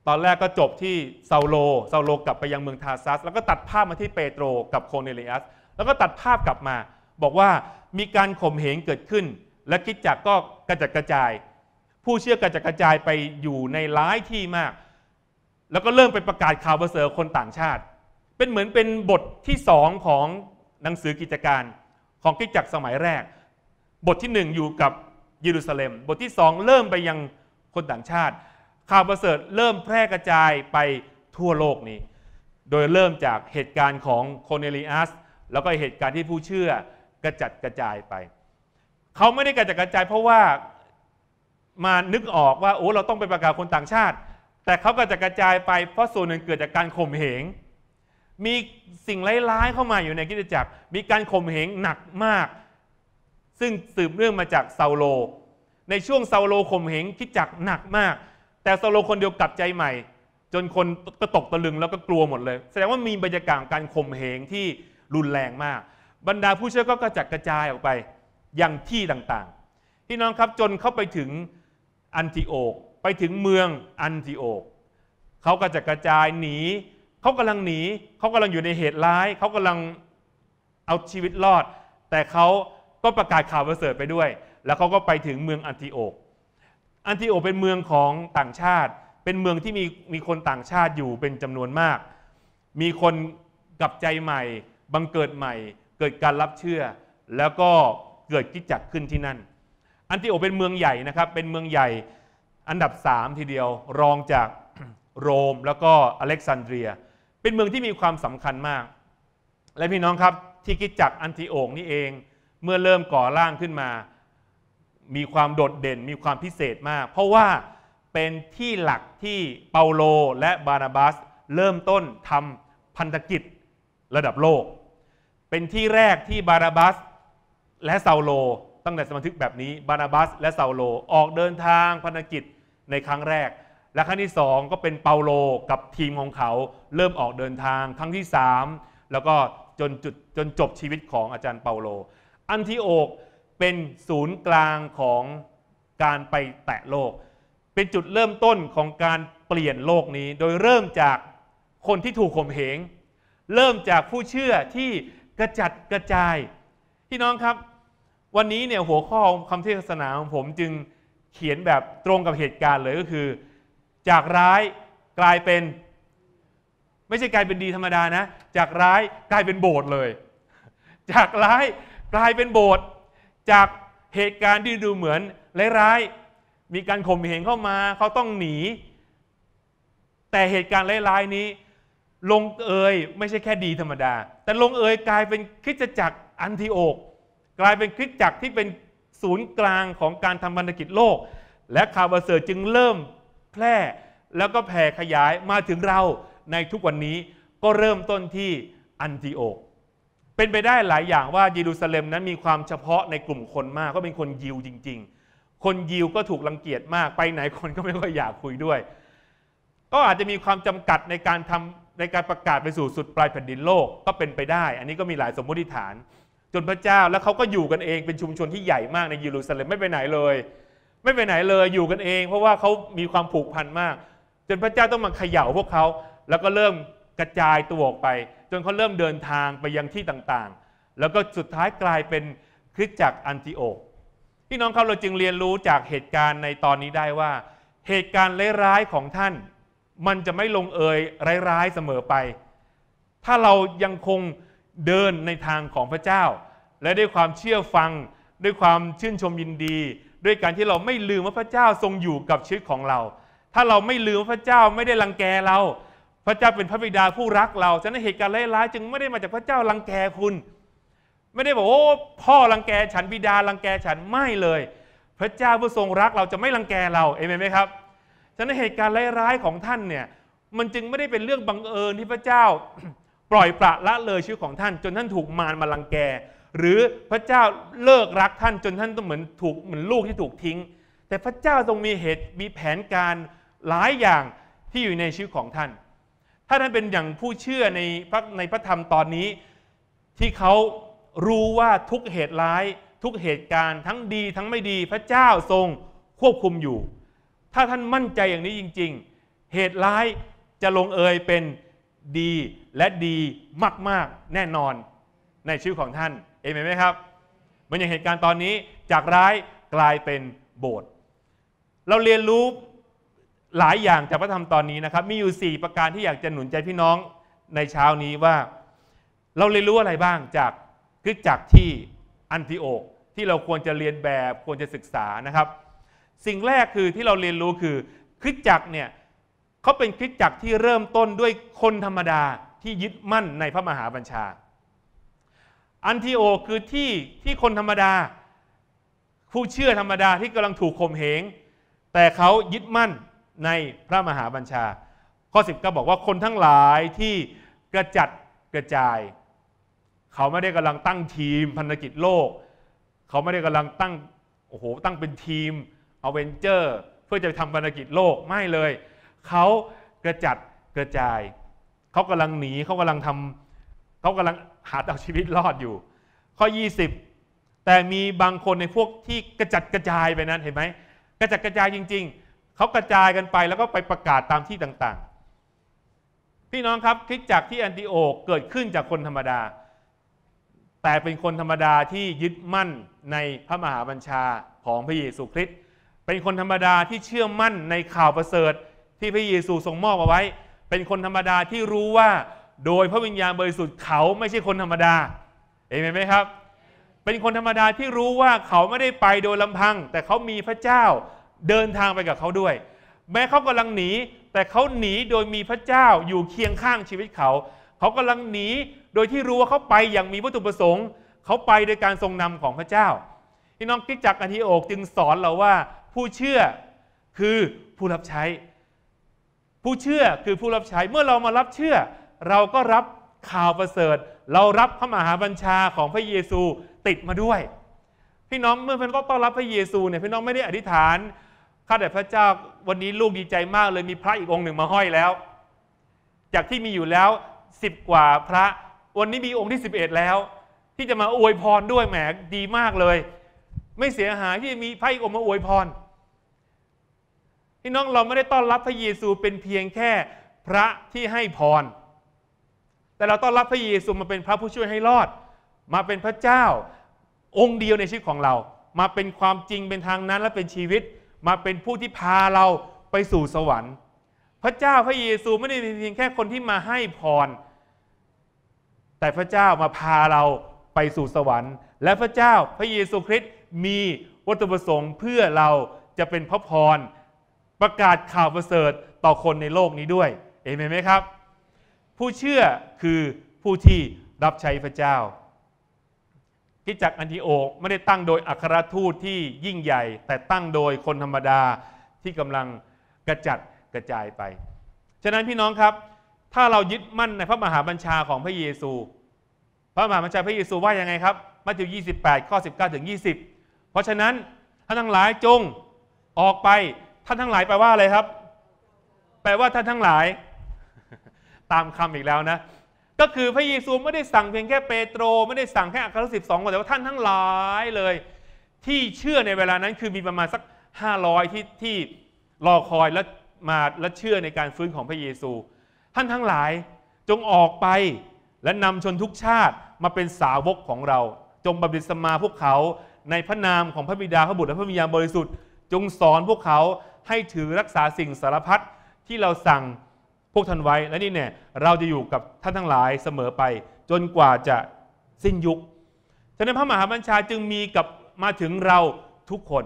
S1: ตอนแรกก็จบที่เซาโลเซาโลกลับไปยังเมืองทาซัสแล้วก็ตัดภาพมาที่เปโตรกับโคเนลิอัส แล้วก็ตัดภาพกลับมา บอกว่ามีการข่มเหงเกิดขึ้นและคิดจักก็กระจัดกระจาย ผู้เชื่อกระจัดกระจายไปอยู่ในหลายที่มาก แล้วก็เริ่มไปประกาศข่าวประเสริฐคนต่างชาติ เป็นเหมือนเป็นบทที่สองของหนังสือกิจการของกิดจักสมัยแรก บทที่หนึ่งอยู่กับเยรูซาเล็ม บทที่สองเริ่มไปยังคนต่างชาติข่าวประเสริฐเริ่มแพร่กระจายไปทั่วโลกนี้โดยเริ่มจากเหตุการณ์ของโคเนลิอัสแล้วก็เหตุการณ์ที่ผู้เชื่อกระจัดกระจายไปเขาไม่ได้กระจัดกระจายเพราะว่ามานึกออกว่าโอ้เราต้องไปประกาศคนต่างชาติ แต่เขากระจะกระจายไปเพราะส่วนหนึ่งเกิดจากการข่มเหงมีสิ่งร้ายๆเข้ามาอยู่ในกิจจักรมีการข่มเหงหนักมาก ซึ่งสืบเรื่องมาจากเซาโล ในช่วงเซาโลข่มเหงกิจจักรหนักมาก แต่เซาโลคนเดียวกลับใจใหม่ จนคนก็ตกตะลึงแล้วก็กลัวหมดเลย แสดงว่ามีบรรยากาศการข่มเหงที่รุนแรงมาก บรรดาผู้เชื่อก็กระจัดกระจายออกไปยังที่ต่างๆ พี่น้องครับจนเข้าไปถึงอันติโอกไปถึงเมืองอันติโอกเขาก็จะกระจายหนีเขากำลังหนีเขากำลังอยู่ในเหตุร้ายเขากำลังเอาชีวิตรอด แต่เขาก็ประกาศข่าวประเสริฐไปด้วย แล้วเขาก็ไปถึงเมืองอันติโอก อันติโอกเป็นเมืองของต่างชาติ เป็นเมืองที่มีมีคนต่างชาติอยู่เป็นจำนวนมาก มีคนกลับใจใหม่ บังเกิดใหม่ เกิดการรับเชื่อแล้วก็เกิดกิจจักขึ้นที่นั่น อันติโอเป็นเมืองใหญ่นะครับ เป็นเมืองใหญ่อันดับ3ทีเดียวรองจากโรมแล้วก็อเล็กซานเดรีย เป็นเมืองที่มีความสำคัญมาก และพี่น้องครับที่กิจจักอันติโอกนี่เองเมื่อเริ่มก่อร่างขึ้นมา มีความโดดเด่นมีความพิเศษมาก เพราะว่าเป็นที่หลักที่เปาโลและบานาบัส เริ่มต้นทำพันธกิจระดับโลก เป็นที่แรกที่บาราบัสและเซาโล ตั้งแต่สมาชิแบบนี้บานาบัสและเซาโลออกเดินทางพันกิจในครั้งแรก และครั้งที่ 2 ก็เป็นเปาโลกับทีมของเขาเริ่มออกเดินทาง ครั้งที่ 3 แล้วก็จนจุดจนจบชีวิตของอาจารย์เปาโล อันทิโอกเป็นศูนย์กลางของการไปแตะโลก เป็นจุดเริ่มต้นของการเปลี่ยนโลกนี้ โดยเริ่มจากคนที่ถูกข่มเหงเริ่มจากผู้เชื่อที่กระจัดกระจายพี่น้องครับ วันนี้เนี่ยหัวข้อคำเทศนาของผมจึงเขียนแบบตรงกับเหตุการณ์เลยก็คือ จากร้ายกลายเป็น ไม่ใช่กลายเป็นดีธรรมดานะ จากร้ายกลายเป็นโบสถ์เลย จากร้ายกลายเป็นโบสถ์จากเหตุการณ์ที่ดูเหมือนร้ายมีการข่มเหงเข้ามาเขาต้องหนี แต่เหตุการณ์ร้ายๆนี้ ลงเอยไม่ใช่แค่ดีธรรมดา แต่ลงเอยกลายเป็นคริสตจักรอันทิโอกกลายเป็นคริสตจักรที่เป็นศูนย์กลางของการทำบรรณกิจโลก และข่าวประเสริฐจึงเริ่มแพร่แล้วก็แผ่ขยายมาถึงเราในทุกวันนี้ก็เริ่มต้นที่อันทิโอกเป็นไปได้หลายอย่างว่าเยรูซาเล็มนั้นมีความเฉพาะในกลุ่มคนมาก ก็เป็นคนยิวจริงๆ คนยิวก็ถูกรังเกียจมากไปไหนคนก็ไม่ค่อยอยากคุยด้วย ก็อาจจะมีความจำกัดในการทำในการประกาศไปสู่สุดปลายแผ่นดินโลกก็เป็นไปได้ อันนี้ก็มีหลายสมมติฐานจนพระเจ้าแล้วเขาก็อยู่กันเองเป็นชุมชนที่ใหญ่มากในเยรูซาเล็มไม่ไปไหนเลย ไม่ไปไหนเลยอยู่กันเอง เพราะว่าเขามีความผูกพันมาก จนพระเจ้าต้องมาเขย่าพวกเขาแล้วก็เริ่มกระจายตัวออกไป จนเขาเริ่มเดินทางไปยังที่ต่างๆ แล้วก็สุดท้ายกลายเป็นคริสตจักรอันติโอกพี่น้องเขาเราจึงเรียนรู้จากเหตุการณ์ในตอนนี้ได้ว่าเหตุการณ์ร้ายๆของท่าน มันจะไม่ลงเอยร้ายๆเสมอไป ถ้าเรายังคงเดินในทางของพระเจ้า และด้วยความเชื่อฟังด้วยความ ชื่นชมยินดี ด้วยการที่เราไม่ลืมว่าพระเจ้าทรงอยู่กับชีวิตของเรา ถ้าเราไม่ลืมพระเจ้าไม่ได้รังแกเรา พระเจ้าเป็นพระบิดาผู้รักเราฉะนั้นเหตุการณ์ร้ายๆจึงไม่ได้มาจากพระเจ้ารังแกคุณ ไม่ได้บอกโอ้พ่อรังแกฉันบิดารังแกฉันไม่เลย พระเจ้าผู้ทรงรักเราจะไม่รังแกเราเอเมนไหมครับฉะนั้นเหตุการณ์ร้ายๆของท่านเนี่ยมันจึงไม่ได้เป็นเรื่องบังเอิญที่พระเจ้าปล่อยปละละเลยชื่อของท่านจนท่านถูกมารมาลังแก หรือพระเจ้าเลิกรักท่านจนท่านต้องเหมือนถูกเหมือนลูกที่ถูกทิ้ง แต่พระเจ้าทรงมีเหตุมีแผนการหลายอย่างที่อยู่ในชีวิตของท่าน ถ้าท่านเป็นอย่างผู้เชื่อในพระในพระธรรมตอนนี้ที่เขารู้ว่าทุกเหตุร้าย ทุกเหตุการณ์ทั้งดีทั้งไม่ดีพระเจ้าทรงควบคุมอยู่ ถ้าท่านมั่นใจอย่างนี้จริง ๆ เหตุร้ายจะลงเอยเป็นดีและดีมากๆแน่นอนในชื่อของท่าน เอเมนไหมครับ มันอย่างเหตุการณ์ตอนนี้จากร้ายกลายเป็นโบสถ์เราเรียนรู้หลายอย่างจากพระธรรมตอนนี้นะครับ มีอยู่ 4 ประการที่อยากจะหนุนใจพี่น้องในเช้านี้ว่า เราเรียนรู้อะไรบ้างจากคืิจักที่อันติโอที่เราควรจะเรียนแบบควรจะศึกษานะครับ สิ่งแรกคือที่เราเรียนรู้คือคริสจักรเนี่ยเขาเป็นคริสตจักรที่เริ่มต้นด้วยคนธรรมดาที่ยึดมั่นในพระมหาบัญชา อันทิโอคือที่ที่คนธรรมดาผู้เชื่อธรรมดาที่กำลังถูกข่มเหง แต่เขายึดมั่นในพระมหาบัญชา ข้อ10ก็บอกว่าคนทั้งหลายที่กระจัดกระจาย เขาไม่ได้กำลังตั้งทีมพันธกิจโลก เขาไม่ได้กำลังตั้งโอ้โหตั้งเป็นทีมอเวนเจอร์ เพื่อจะทำพันธกิจโลกไม่เลยเขากระจัดกระจาย เขากำลังหนี เขากำลังทำ เขากำลังหาเอาชีวิตรอดอยู่ ข้อ 20 แต่มีบางคนในพวกที่กระจัดกระจายไปนั้นเห็นไหม กระจัดกระจายจริง ๆ เขากระจายกันไปแล้วก็ไปประกาศตามที่ต่างๆ พี่น้องครับคิดจากที่แอนติโอเกิดขึ้นจากคนธรรมดา แต่เป็นคนธรรมดาที่ยึดมั่นในพระมหาบัญชาของพระเยซูคริสต์เป็นคนธรรมดาที่เชื่อมั่นในข่าวประเสริฐที่พระเยซูทรงมอบเอาไว้ เป็นคนธรรมดาที่รู้ว่า โดยพระวิญญาณบริสุทธิ์เขาไม่ใช่คนธรรมดา เอเมนไหมครับ เป็นคนธรรมดาที่รู้ว่าเขาไม่ได้ไปโดยลำพัง แต่เขามีพระเจ้าเดินทางไปกับเขาด้วย แม้เขากำลังหนี แต่เขาหนีโดยมีพระเจ้าอยู่เคียงข้างชีวิตเขา เขากำลังหนีโดยที่รู้ว่าเขาไปอย่างมีวัตถุประสงค์เขาไปโดยการทรงนำของพระเจ้า ที่น้องกิจจักอธิโอกจึงสอนเราว่าผู้เชื่อคือผู้รับใช้ผู้เชื่อคือผู้รับใช้เมื่อเรามารับเชื่อ เราก็รับข่าวประเสริฐ เรารับพระมหาบัญชาของพระเยซูติดมาด้วย พี่น้องเมื่อพี่น้องต้อนรับพระเยซูเนี่ยพี่น้องไม่ได้อธิษฐานข้าแต่พระเจ้าวันนี้ลูกดีใจมากเลยมีพระอีกองค์หนึ่งมาห้อยแล้ว จากที่มีอยู่แล้วสิบกว่าพระวันนี้มีองค์ที่สิบเอ็ดแล้ว ที่จะมาอวยพรด้วยแหมดีมากเลย ไม่เสียหายที่มีพระอีกองค์มาอวยพรพี่น้องเราไม่ได้ต้อนรับพระเยซูเป็นเพียงแค่พระที่ให้พร แต่เราต้อนรับพระเยซูมาเป็นพระผู้ช่วยให้รอด มาเป็นพระเจ้าองค์เดียวในชีวิตของเรา มาเป็นความจริงเป็นทางนั้นและเป็นชีวิต มาเป็นผู้ที่พาเราไปสู่สวรรค์ พระเจ้าพระเยซูไม่ได้เป็นเพียงแค่คนที่มาให้พร แต่พระเจ้ามาพาเราไปสู่สวรรค์ และพระเจ้าพระเยซูคริสต์มีวัตถุประสงค์ เพื่อเราจะเป็นพระพรประกาศข่าวประเสริฐต่อคนในโลกนี้ด้วย เอเมนไหมครับ ผู้เชื่อคือผู้ที่รับใช้พระเจ้าที่จักอันธิโอกไม่ได้ตั้งโดยอัครทูตที่ยิ่งใหญ่ แต่ตั้งโดยคนธรรมดาที่กำลังกระจัดกระจายไป ฉะนั้นพี่น้องครับ ถ้าเรายึดมั่นในพระมหาบัญชาของพระเยซู พระมหาบัญชาพระเยซูว่ายังไงครับ มัทธิว28ข้อ19ถึง20 เพราะฉะนั้นท่านทั้งหลายจงออกไปท่านทั้งหลายแปลว่าอะไรครับ แปลว่าท่านทั้งหลายตามคำอีกแล้วนะ ก็คือพระเยซูไม่ได้สั่งเพียงแค่เปโตรไม่ได้สั่งแค่อัครสิบสองคนแต่ว่าท่านทั้งหลายเลย ที่เชื่อในเวลานั้นคือมีประมาณสักห้าร้อยที่ที่รอคอยและมาและเชื่อในการฟื้นของพระเยซู ท่านทั้งหลายจงออกไปและนำชนทุกชาติมาเป็นสาวกของเรา จงบัพติสมาพวกเขา ในพระนามของพระบิดาพระบุตรและพระวิญญาณบริสุทธิ์จงสอนพวกเขาให้ถือรักษาสิ่งสารพัดที่เราสั่งพวกท่านไว้และนี่เนี่ยเราจะอยู่กับท่านทั้งหลายเสมอไป จนกว่าจะสิ้นยุค ฉะนั้นพระมหาบัญชาจึงมีกับมาถึงเราทุกคน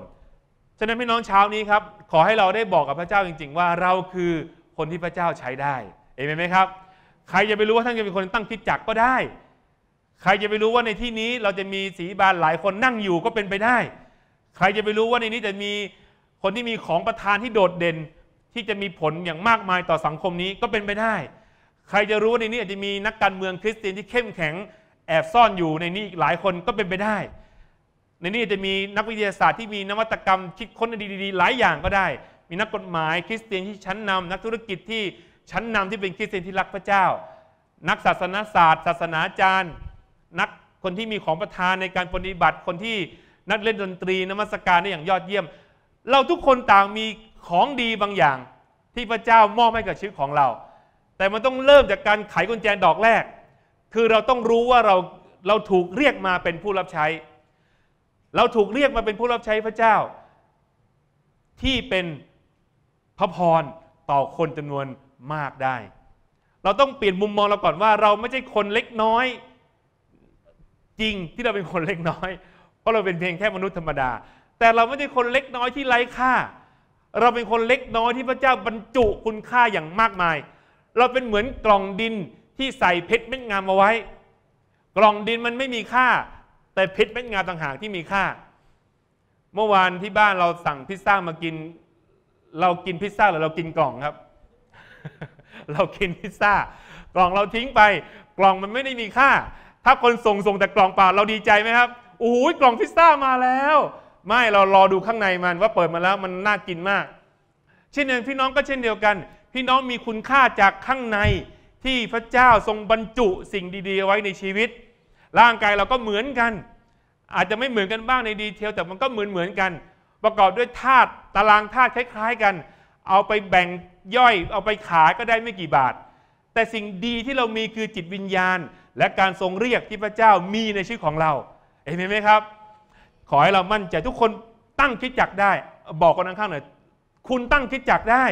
S1: ฉะนั้น พี่น้องเช้านี้ครับขอให้เราได้บอกกับพระเจ้าจริง ๆ ว่าเราคือคนที่พระเจ้าใช้ได้เอเมนไหมครับ ใครจะไปรู้ว่าท่านจะเป็นคนตั้งคิดจักก็ได้ ใครจะไปรู้ว่าในที่นี้เราจะมีสีบานหลายคนนั่งอยู่ก็เป็นไปได้ ใครจะไปรู้ว่าในนี้จะมีคนที่มีของประทานที่โดดเด่นที่จะมีผลอย่างมากมายต่อสังคมนี้ก็เป็นไปได้ ใครจะรู้ในนี้อาจจะมีนักการเมืองคริสเตียนที่เข้มแข็งแอบซ่อนอยู่ในนี้อีกหลายคนก็เป็นไปได้ ในนี้จะมีนักวิทยาศาสตร์ที่มีนวัตกรรม คิดค้นดีๆ หลายอย่างก็ได้ มีนักกฎหมายคริสเตียนที่ชั้นนำนักธุรกิจที่ชั้นนำที่เป็นคริสเตียนที่รักพระเจ้า นักศาสนาศาสตร์ ศาสนาจารย์ นักคนที่มีของประทานในการปฏิบัติคนที่นักเล่นดนตรีนมัสการได้อย่างยอดเยี่ยมเราทุกคนต่างมีของดีบางอย่างที่พระเจ้ามอบให้กับชีวิตของเรา แต่มันต้องเริ่มจากการไขกุญแจดอกแรก คือเราต้องรู้ว่าเราเราถูกเรียกมาเป็นผู้รับใช้ เราถูกเรียกมาเป็นผู้รับใช้พระเจ้า ที่เป็นพระพรต่อคนจำนวนมากได้ เราต้องเปลี่ยนมุมมองเราก่อนว่าเราไม่ใช่คนเล็กน้อยจริงที่เราเป็นคนเล็กน้อย เพราะเราเป็นเพียงแค่มนุษย์ธรรมดาแต่เราไม่ใช่คนเล็กน้อยที่ไร้ค่า เราเป็นคนเล็กน้อยที่พระเจ้าบรรจุคุณค่าอย่างมากมาย เราเป็นเหมือนกล่องดินที่ใส่เพชรเม็ดงามมาไว้ กล่องดินมันไม่มีค่า แต่เพชรเม็ดงามต่างหากที่มีค่า เมื่อวานที่บ้านเราสั่งพิซซ่ามากิน เรากินพิซซ่าหรือเรากินกล่องครับ เรากินพิซซ่า กล่องเราทิ้งไป กล่องมันไม่ได้มีค่า ถ้าคนส่งส่งแต่กล่องเปล่า เราดีใจไหมครับโอ้โหกล่องพิซซ่ามาแล้วไม่เรารอดูข้างในมันว่าเปิดมาแล้วมันน่ากินมาก เช่นเดียวพี่น้องก็เช่นเดียวกัน พี่น้องมีคุณค่าจากข้างในที่พระเจ้าทรงบรรจุสิ่งดีๆไว้ในชีวิต ร่างกายเราก็เหมือนกัน อาจจะไม่เหมือนกันบ้างในดีเทลแต่มันก็เหมือนเหมือนกัน ประกอบด้วยธาตุตารางธาตุคล้ายๆกัน เอาไปแบ่งย่อย เอาไปขายก็ได้ไม่กี่บาท แต่สิ่งดีที่เรามีคือจิตวิญญาณและการทรงเรียกที่พระเจ้ามีในชีวิตของเราเห็นไหมครับขอให้เรามั่นใจทุกคนตั้งคิดจักได้ บอกคนข้างๆหน่อยคุณตั้งคิดจักได้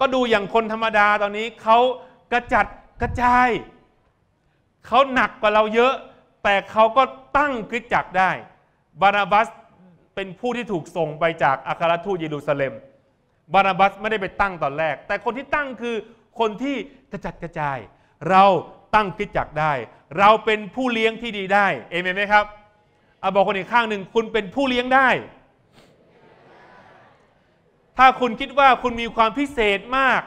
S1: ก็ดูอย่างคนธรรมดาตอนนี้เขากระจัดกระจาย เขาหนักกว่าเราเยอะ แต่เขาก็ตั้งคิดจักได้ บานาบัสเป็นผู้ที่ถูกส่งไปจากอาคาราทูเยรูซาเล็ม บานาบัสไม่ได้ไปตั้งตอนแรก แต่คนที่ตั้งคือคนที่กระจัดกระจาย เราตั้งคิดจักได้เราเป็นผู้เลี้ยงที่ดีได้ เอเมนไหมครับ เอาบอกคนอีกข้างหนึ่งคุณเป็นผู้เลี้ยงได้ ถ้าคุณคิดว่าคุณมีความพิเศษมาก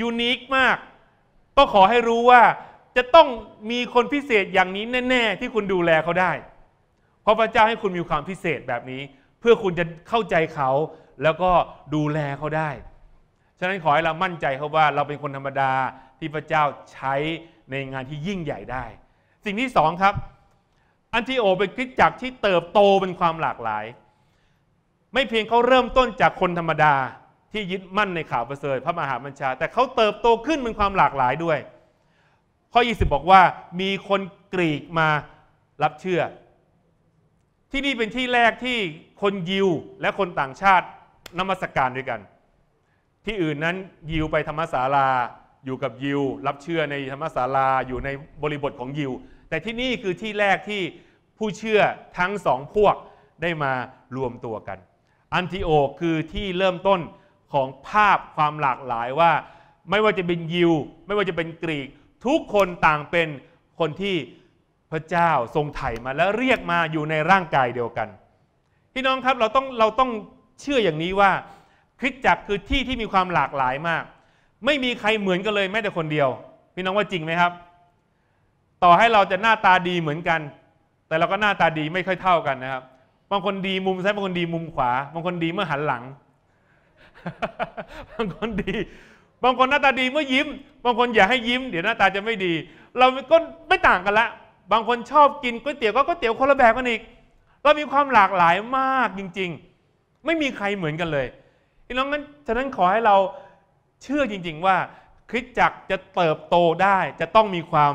S1: ยูนิคมาก ก็ขอให้รู้ว่า จะต้องมีคนพิเศษอย่างนี้แน่ ๆ ที่คุณดูแลเขาได้ เพราะพระเจ้าให้คุณมีความพิเศษแบบนี้ เพื่อคุณจะเข้าใจเขาแล้วก็ดูแลเขาได้ ฉะนั้นขอให้เรามั่นใจเขาว่า เราเป็นคนธรรมดาที่พระเจ้าใช้ในงานที่ยิ่งใหญ่ได้สิ่งที่สองครับอันที่โอเป็นคริสตจักรที่เติบโตเป็นความหลากหลาย ไม่เพียงเขาเริ่มต้นจากคนธรรมดาที่ยึดมั่นในข่าวประเสริฐพระมหาบัญชาแต่เขาเติบโตขึ้นเป็นความหลากหลายด้วย ข้อ 20 บอกว่ามีคนกรีกมารับเชื่อ ที่นี่เป็นที่แรกที่คนยิวและคนต่างชาตินมัสกการด้วยกัน ที่อื่นนั้นยิวไปธรรมศาลาอยู่กับยิวรับเชื่อในธรรมศาลาอยู่ในบริบทของยิวแต่ที่นี่คือที่แรกที่ผู้เชื่อทั้งสองพวกได้มารวมตัวกัน อันทิโอคือที่เริ่มต้นของภาพความหลากหลายว่า ไม่ว่าจะเป็นยิว ไม่ว่าจะเป็นกรีก ทุกคนต่างเป็นคนที่พระเจ้าทรงไถ่มา แล้วเรียกมาอยู่ในร่างกายเดียวกัน พี่น้องครับ เราต้องเราต้องเชื่ออย่างนี้ว่า คริสตจักร คือที่ที่มีความหลากหลายมาก ไม่มีใครเหมือนกันเลยแม้แต่คนเดียว พี่น้องว่าจริงไหมครับต่อให้เราจะหน้าตาดีเหมือนกัน แต่เราก็หน้าตาดีไม่ค่อยเท่ากันนะครับ บางคนดีมุมซ้ายบางคนดีมุมขวา บางคนดีเมื่อหันหลัง บางคนดี บางคนหน้าตาดีเมื่อยิ้ม บางคนอย่าให้ยิ้มเดี๋ยวหน้าตาจะไม่ดี เราก็ไม่ต่างกันละบางคนชอบกินก๋วยเตี๋ยวก็ก๋วยเตี๋ยวคนละแบบกันอีกเรามีความหลากหลายมากจริง ๆ ไม่มีใครเหมือนกันเลยพี่น้องงั้นฉะนั้นขอให้เราเชื่อจริงๆว่าคริสตจักรจะเติบโตได้จะต้องมีความ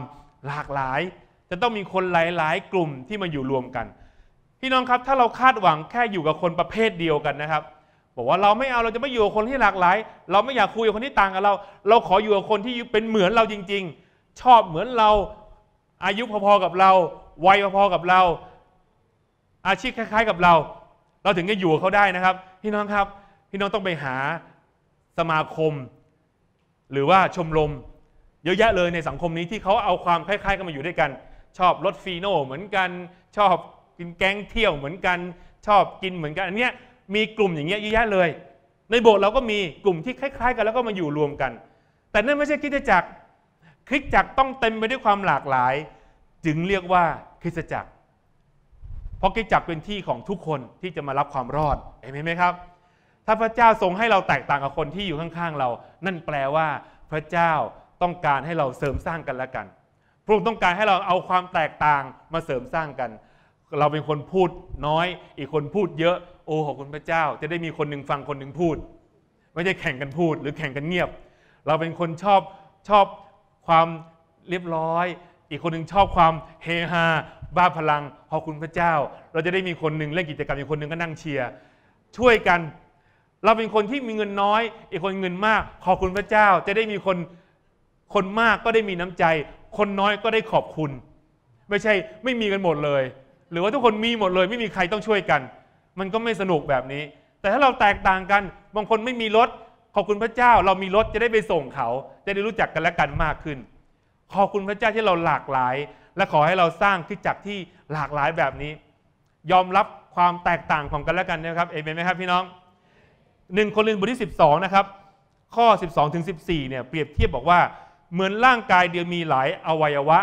S1: หลากหลายจะต้องมีคนหลาย ๆ กลุ่มที่มาอยู่รวมกัน พี่น้องครับถ้าเราคาดหวังแค่อยู่กับคนประเภทเดียวกันนะครับ บอกว่าเราไม่เอาเราจะไม่อยู่กับคนที่หลากหลาย เราไม่อยากคุยกับคนที่ต่างกับเรา เราขออยู่กับคนที่เป็นเหมือนเราจริง ๆ ชอบเหมือนเราอายุพอ ๆ กับเราวัยพอ ๆ กับเรา อาชีพคล้าย ๆ กับเรา เราถึงจะอยู่กับเขาได้นะครับพี่น้องครับพี่น้องต้องไปหาสมาคม หรือว่าชมรมเยอะแยะเลยในสังคมนี้ที่เขาเอาความคล้ายๆกันมาอยู่ด้วยกัน ชอบรถฟีโน่เหมือนกัน ชอบกินแกงเที่ยวเหมือนกัน ชอบกินเหมือนกัน อันเนี้ยมีกลุ่มอย่างเงี้ยเยอะแยะเลย ในโบสถ์เราก็มีกลุ่มที่คล้าย ๆ กันแล้วก็มาอยู่รวมกัน แต่นั่นไม่ใช่คริสตจักรคริสตจักรต้องเต็มไปด้วยความหลากหลาย จึงเรียกว่า คริสตจักรเพราะคริสตจักรเป็นที่ของทุกคนที่จะมารับความรอดเห็นไหมครับ ถ้าพระเจ้าทรงให้เราแตกต่างกับคนที่อยู่ข้างๆเรา นั่นแปลว่าพระเจ้าต้องการให้เราเสริมสร้างกันและกัน พระองค์ต้องการให้เราเอาความแตกต่างมาเสริมสร้างกัน เราเป็นคนพูดน้อย อีกคนพูด เยอะ โอ้ขอบคุณพระเจ้า จะได้มีคนหนึ่งฟังคนหนึ่งพูด ไม่ใช่แข่งกันพูดหรือแข่งกันเงียบ เราเป็นคนชอบชอบความเรียบร้อย อีกคนหนึ่งชอบความเฮฮาบ้าพลังขอบคุณพระเจ้า เราจะได้มีคนหนึ่งเล่นกิจกรรมอีกคนหนึ่งก็นั่งเชียร์ช่วยกัน เราเป็นคนที่มีเงินน้อย อีกคนเงินมาก ขอบคุณพระเจ้าจะได้มีคนคนมากก็ได้มีน้ำใจ คนน้อยก็ได้ขอบคุณ ไม่ใช่ไม่มีกันหมดเลย หรือว่าทุกคนมีหมดเลย ไม่มีใครต้องช่วยกัน มันก็ไม่สนุกแบบนี้ แต่ถ้าเราแตกต่างกัน บางคนไม่มีรถ ขอบคุณพระเจ้า เรามีรถ จะได้ไปส่งเขา จะได้รู้จักกันและกันมากขึ้น ขอบคุณพระเจ้าที่เราหลากหลาย และขอให้เราสร้างที่จักที่หลากหลายแบบนี้ ยอมรับความแตกต่างของกันและกันนะครับ เอเมนไหมครับ พี่น้องหนึ่งคนลินบทที่12นะครับ ข้อ 12ถึง14เนี่ยเปรียบเทียบบอกว่าเหมือนร่างกายเดียวมีหลายอวัยวะ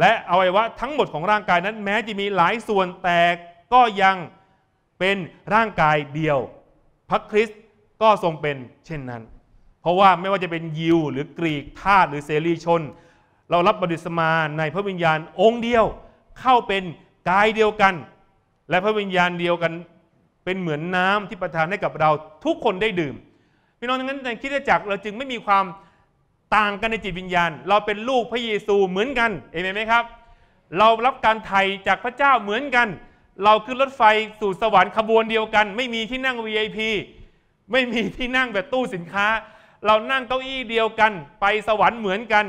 S1: และอวัยวะทั้งหมดของร่างกายนั้นแม้จะมีหลายส่วนแต่ก็ยังเป็นร่างกายเดียว พระคริสต์ก็ทรงเป็นเช่นนั้น เพราะว่าไม่ว่าจะเป็นยิวหรือกรีกทาสหรือเสรีชน เรารับบัพติศมาในพระวิญญาณองค์เดียวเข้าเป็นกายเดียวกัน และพระวิญญาณเดียวกัน เป็นเหมือนน้ำที่ประทานให้กับเราทุกคนได้ดื่มพี่น้องดังนั้นในคิดจักรเราจึงไม่มีความต่างกันในจิตวิญญาณเราเป็นลูกพระเยซูเหมือนกันเอเมนไหมครับเรารับการไถ่จากพระเจ้าเหมือนกัน เราขึ้นรถไฟสู่สวรรค์ขบวนเดียวกัน ไม่มีที่นั่ง VIP ไม่มีที่นั่งแบบตู้สินค้า เรานั่งเก้าอี้เดียวกัน ไปสวรรค์เหมือนกัน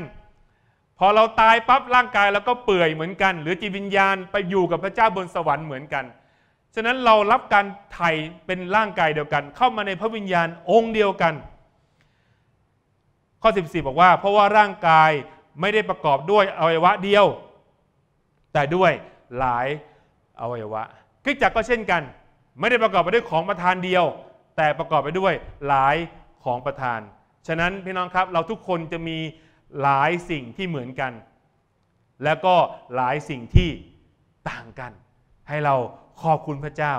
S1: พอเราตายปั๊บร่างกายเราก็เปื่อยเหมือนกันหรือจิตวิญญาณไปอยู่กับพระเจ้าบนสวรรค์เหมือนกันฉะนั้นเรารับการไถ่เป็นร่างกายเดียวกัน เข้ามาในพระวิญญาณองค์เดียวกันข้อ 14 บอกว่าเพราะว่าร่างกายไม่ได้ประกอบด้วยอวัยวะเดียว แต่ด้วยหลายอวัยวะคริสตจักรก็เช่นกัน ไม่ได้ประกอบไปด้วยของประทานเดียว แต่ประกอบไปด้วยหลายของประทานฉะนั้นพี่น้องครับเราทุกคนจะมีหลายสิ่งที่เหมือนกัน แล้วก็หลายสิ่งที่ต่างกัน ให้เราขอบคุณพระเจ้า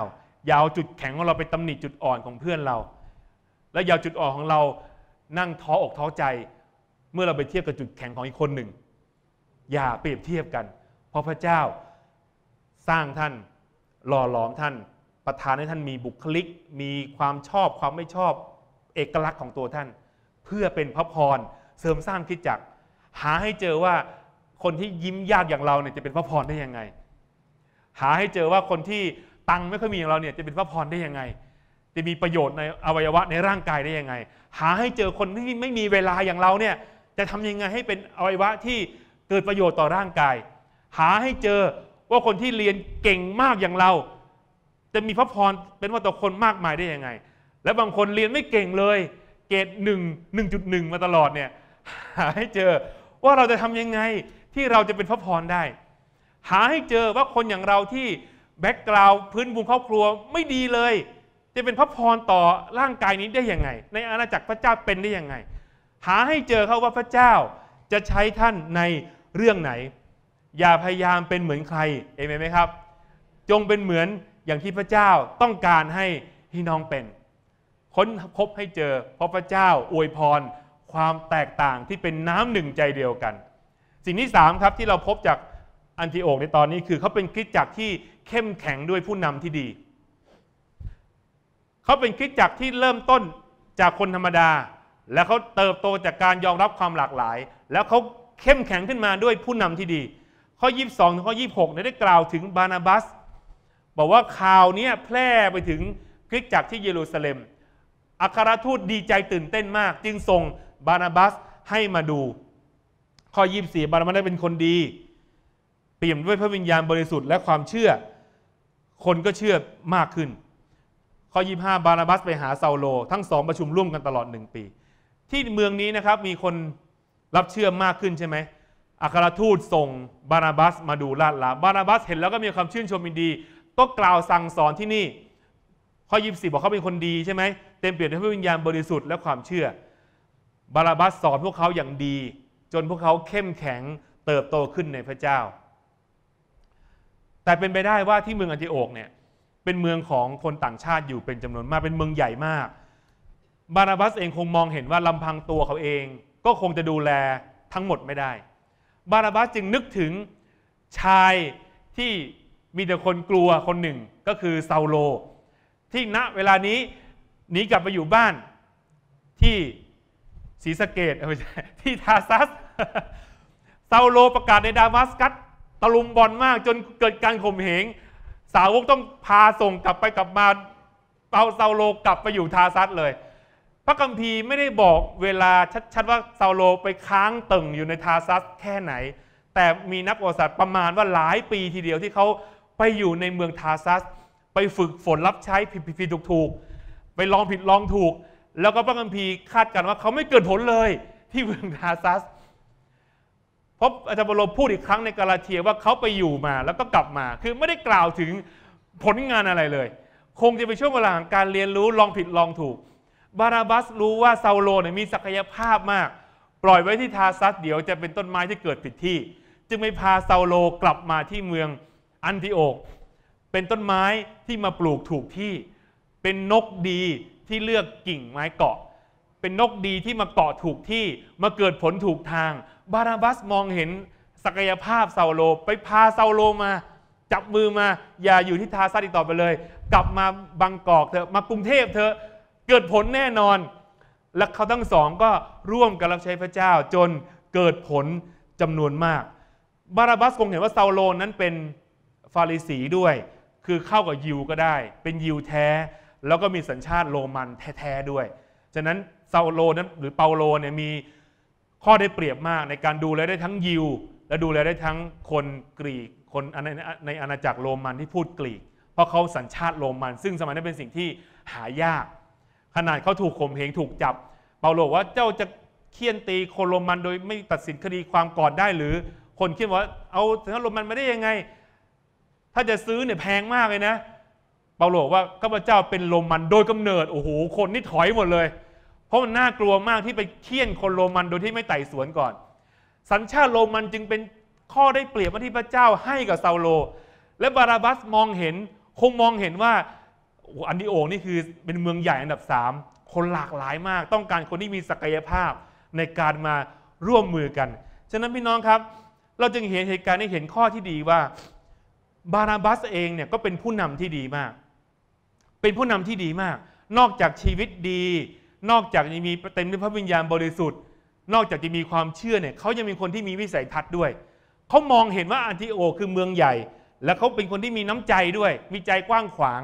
S1: อย่าเอาจุดแข็งของเราไปตำหนิจุดอ่อนของเพื่อนเรา และอย่าจุดอ่อนของเรานั่งท้ออก ท้อใจเมื่อเราไปเทียบกับจุดแข็งของอีกคนหนึ่ง อย่าเปรียบเทียบกัน เพราะพระเจ้า สร้างท่านหล่อหลอมท่าน ประทานให้ท่านมีบุคลิก มีความชอบความไม่ชอบเอกลักษณ์ของตัวท่าน เพื่อเป็นพระพรเสริมสร้างคิดจัก หาให้เจอว่าคนที่ยิ้มยากอย่างเราเนี่ยจะเป็นพระพรได้ยังไง หาให้เจอว่าคนที่ตังไม่ค่อยมีอย่างเราเนี่ยจะเป็นพระพรได้ยังไงจะมีประโยชน์ในอวัยวะในร่างกายได้ยังไง หาให้เจอคนที่ไม่มีเวลาอย่างเราเนี่ยจะทำยังไงให้เป็นอวัยวะที่เกิดประโยชน์ต่อร่างกาย หาให้เจอว่าคนที่เรียนเก่งมากอย่างเรา จะมีพระพรเป็นว่าต่อคนมากมายได้ยังไง และบางคนเรียนไม่เก่งเลยเกรดหนึ่งหนึ่งจุดหนึ่งมาตลอดเนี่ยหาให้เจอว่าเราจะทำยังไงที่เราจะเป็นพระพรได้ หาให้เจอว่าคนอย่างเราที่แบ็กกราวพื้นบุญครอบครัวไม่ดีเลยจะเป็นพระพรต่อร่างกายนี้ได้ยังไง ในอาณาจักรพระเจ้าเป็นได้ยังไง หาให้เจอเขาว่าพระเจ้าจะใช้ท่านในเรื่องไหน อย่าพยายามเป็นเหมือนใครเอเมนไหมครับ จงเป็นเหมือนอย่างที่พระเจ้าต้องการให้พี่น้องเป็นค้นพบให้เจอเพราะพระเจ้าอวยพรความแตกต่างที่เป็นน้ำหนึ่งใจเดียวกัน สิ่งที่สามครับที่เราพบจากอันติโอกในตอนนี้คือเขาเป็นคริสตจักรที่เข้มแข็งด้วยผู้นำที่ดีเขาเป็นคริสตจักรที่เริ่มต้นจากคนธรรมดา และเขาเติบโตจากการยอมรับความหลากหลาย แล้วเขาเข้มแข็งขึ้นมาด้วยผู้นำที่ดี ข้อ22ถึงข้อ26ี่กได้กล่าวถึงบานาบัส บอกว่าข่าวนี้แพร่ไปถึงคริสตจักรที่เยรูซาเล็มอัครทูตดีใจตื่นเต้นมาก จึงส่งบานาบัสให้มาดู ข้อ24บานาบัสได้เป็นคนดี เปี่ยมด้วยพระวิญญาณบริสุทธิ์และความเชื่อ คนก็เชื่อมากขึ้นข้อ25 บานาบัสไปหาเซาโล ทั้งสองประชุมร่วมกันตลอด 1 ปี ที่เมืองนี้นะครับมีคนรับเชื่อมากขึ้นใช่ไหมอัครทูตส่งบานาบัสมาดูลาดลาบานาบัสเห็นแล้วก็มีความชื่นชมยินดีก็กล่าวสั่งสอนที่นี่ข้อ24บอกเขาเป็นคนดีใช่ไหมเต็มเปี่ยมด้วยพระวิญญาณบริสุทธิ์และความเชื่อ บาราบัสสอนพวกเขาอย่างดี จนพวกเขาเข้มแข็งเติบโตขึ้นในพระเจ้า แต่เป็นไปได้ว่าที่เมืองอันติโอกเนี่ยเป็นเมืองของคนต่างชาติอยู่เป็นจำนวนมาก เป็นเมืองใหญ่มาก บานาบัสเองคงมองเห็นว่าลำพังตัวเขาเองก็คงจะดูแลทั้งหมดไม่ได้ บานาบัสจึงนึกถึงชายที่มีแต่คนกลัวคนหนึ่งก็คือเซาโลที่ณเวลานี้ หนีกลับไปอยู่บ้านที่ศรีสะเกดที่ทาซัสเซาโลประกาศในดามัสกัสตะลุมบอลมาก จนเกิดการข่มเหงสาวกต้องพาส่งกลับไปกลับมาเปาเซาโลกลับไปอยู่ทาซัสเลย พระคัมภีร์ไม่ได้บอกเวลาชัดๆว่าเซาโลไปค้างตึงอยู่ในทาซัสแค่ไหน แต่มีนักประวัติศาสตร์ประมาณว่าหลายปีทีเดียวที่เขาไปอยู่ในเมืองทาซัสไปฝึกฝนรับใช้ผิดๆถูกๆไปลองผิดลองถูก แล้วก็พระคัมภีร์คาดการณ์ว่าเขาไม่เกิดผลเลยที่เมืองทาซัสราะอาจารย์บรมพูดอีกครั้งในกาลาเทียว่าเขาไปอยู่มาแล้วก็กลับมา คือไม่ได้กล่าวถึงผลงานอะไรเลย คงจะเป็นช่วงเวลาของการเรียนรู้ลองผิดลองถูก บาราบัสรู้ว่าซาโลเนี่ยมีศักยภาพมาก ปล่อยไว้ที่ทาซัสเดี๋ยวจะเป็นต้นไม้ที่เกิดผิดที่ จึงไม่พาซาโลกลับมาที่เมืองอันติโอกเป็นต้นไม้ที่มาปลูกถูกที่ เป็นนกดีที่เลือกกิ่งไม้เกาะเป็นนกดีที่มาเกาะถูกที่มาเกิดผลถูกทาง บาราบัสมองเห็นศักยภาพเซาโลไปพาเซาโลมา จับมือมา อย่าอยู่ที่ทาซาอีกต่อไปเลย กลับมาบางกอกเถอะมากรุงเทพเถอะเกิดผลแน่นอน และเขาทั้งสองก็ร่วมกันรับใช้พระเจ้าจนเกิดผลจำนวนมาก บาราบัสคงเห็นว่าเซาโลนั้นเป็นฟาริสีด้วย คือเข้ากับยิวก็ได้ เป็นยิวแท้ แล้วก็มีสัญชาติโรมันแท้ๆด้วยฉะนั้นซาโลนั้นหรือเปาโลเนี่ยมีข้อได้เปรียบมาก ในการดูแลได้ทั้งยิวและดูแลได้ทั้งคนกรีกคนในในอาณาจักรโรมันที่พูดกรีกเพราะเขาสัญชาติโรมัน ซึ่งสมัยนั้นเป็นสิ่งที่หายากขนาดเขาถูกข่มเหงถูกจับ เปาโลว่าเจ้าจะเคี่ยนตีคนโรมันโดยไม่ตัดสินคดีความก่อนได้หรือคนคิดว่าเอาทั้งโรมันมาได้ยังไงถ้าจะซื้อเนี่ยแพงมากเลยนะ เปาโลว่าข้าพเจ้าเป็นโรมันโดยกำเนิดโอ้โหคนนี่ถอยหมดเลยราะมันน่ากลัวมากที่ไปเคี่ยนคนโรมันโดยที่ไม่ไต่สวนก่อน สัญชาติโรมันจึงเป็นข้อได้เปรียบที่พระเจ้าให้กับเซาโลและบาราบัสมองเห็นคงมองเห็นว่าอันดิโอนี่คือเป็นเมืองใหญ่อันดับสามคนหลากหลายมาก ต้องการคนที่มีศักยภาพในการมาร่วมมือกัน ฉะนั้นพี่น้องครับ เราจึงเห็นเหตุการณ์ไี้เห็นข้อที่ดีว่า บาราบัสเองเนี่ยก็เป็นผู้นำที่ดีมาก เป็นผู้นำที่ดีมาก นอกจากชีวิตดีนอกจากจะมีเต็มด้วยพระวิญญาณบริสุทธิ์ นอกจากจะมีความเชื่อเนี่ยเขายังเป็นคนที่มีวิสัยทัศน์ด้วย เขามองเห็นว่าอันทิโอคือเมืองใหญ่ และเขาเป็นคนที่มีน้ำใจด้วย มีใจกว้างขวาง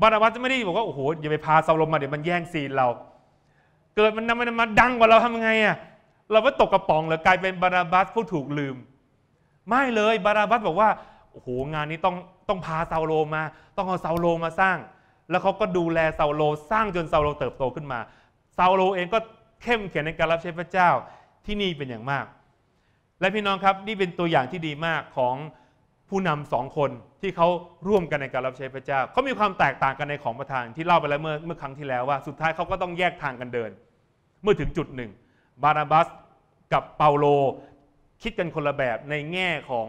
S1: บาราบัะไม่ได้บอกว่าโอ้โหอย่าไปพาซาโลมมาเดี๋ยวมันแย่งซีนเรา เกิดมันนำมันมาดังกว่าเราทำไงอ่ะเราก็ตกกระป๋องหรือกลายเป็นบาราบัสผู้ถูกลืม ไม่เลยบาราบัสบอกว่าโอ้โหงานนี้ต้องต้องพาซาโลมา ต้องเอาซาโลมาสร้างแล้วเขาก็ดูแลซาโล สร้างจนซาโลเติบโตขึ้นมาซาโลเองก็เข้มแข็งในการรับใช้พระเจ้าที่นี่เป็นอย่างมาก และพี่น้องครับนี่เป็นตัวอย่างที่ดีมากของผู้นำสองคนที่เขาร่วมกันในการรับใช้พระเจ้า เขามีความแตกต่างกันในของประทานที่เล่าไปแล้วเมื่อเมื่อครั้งที่แล้วว่า สุดท้ายเขาก็ต้องแยกทางกันเดิน เมื่อถึงจุดหนึ่ง บานาบัสกับเปาโลคิดกันคนละแบบในแง่ของ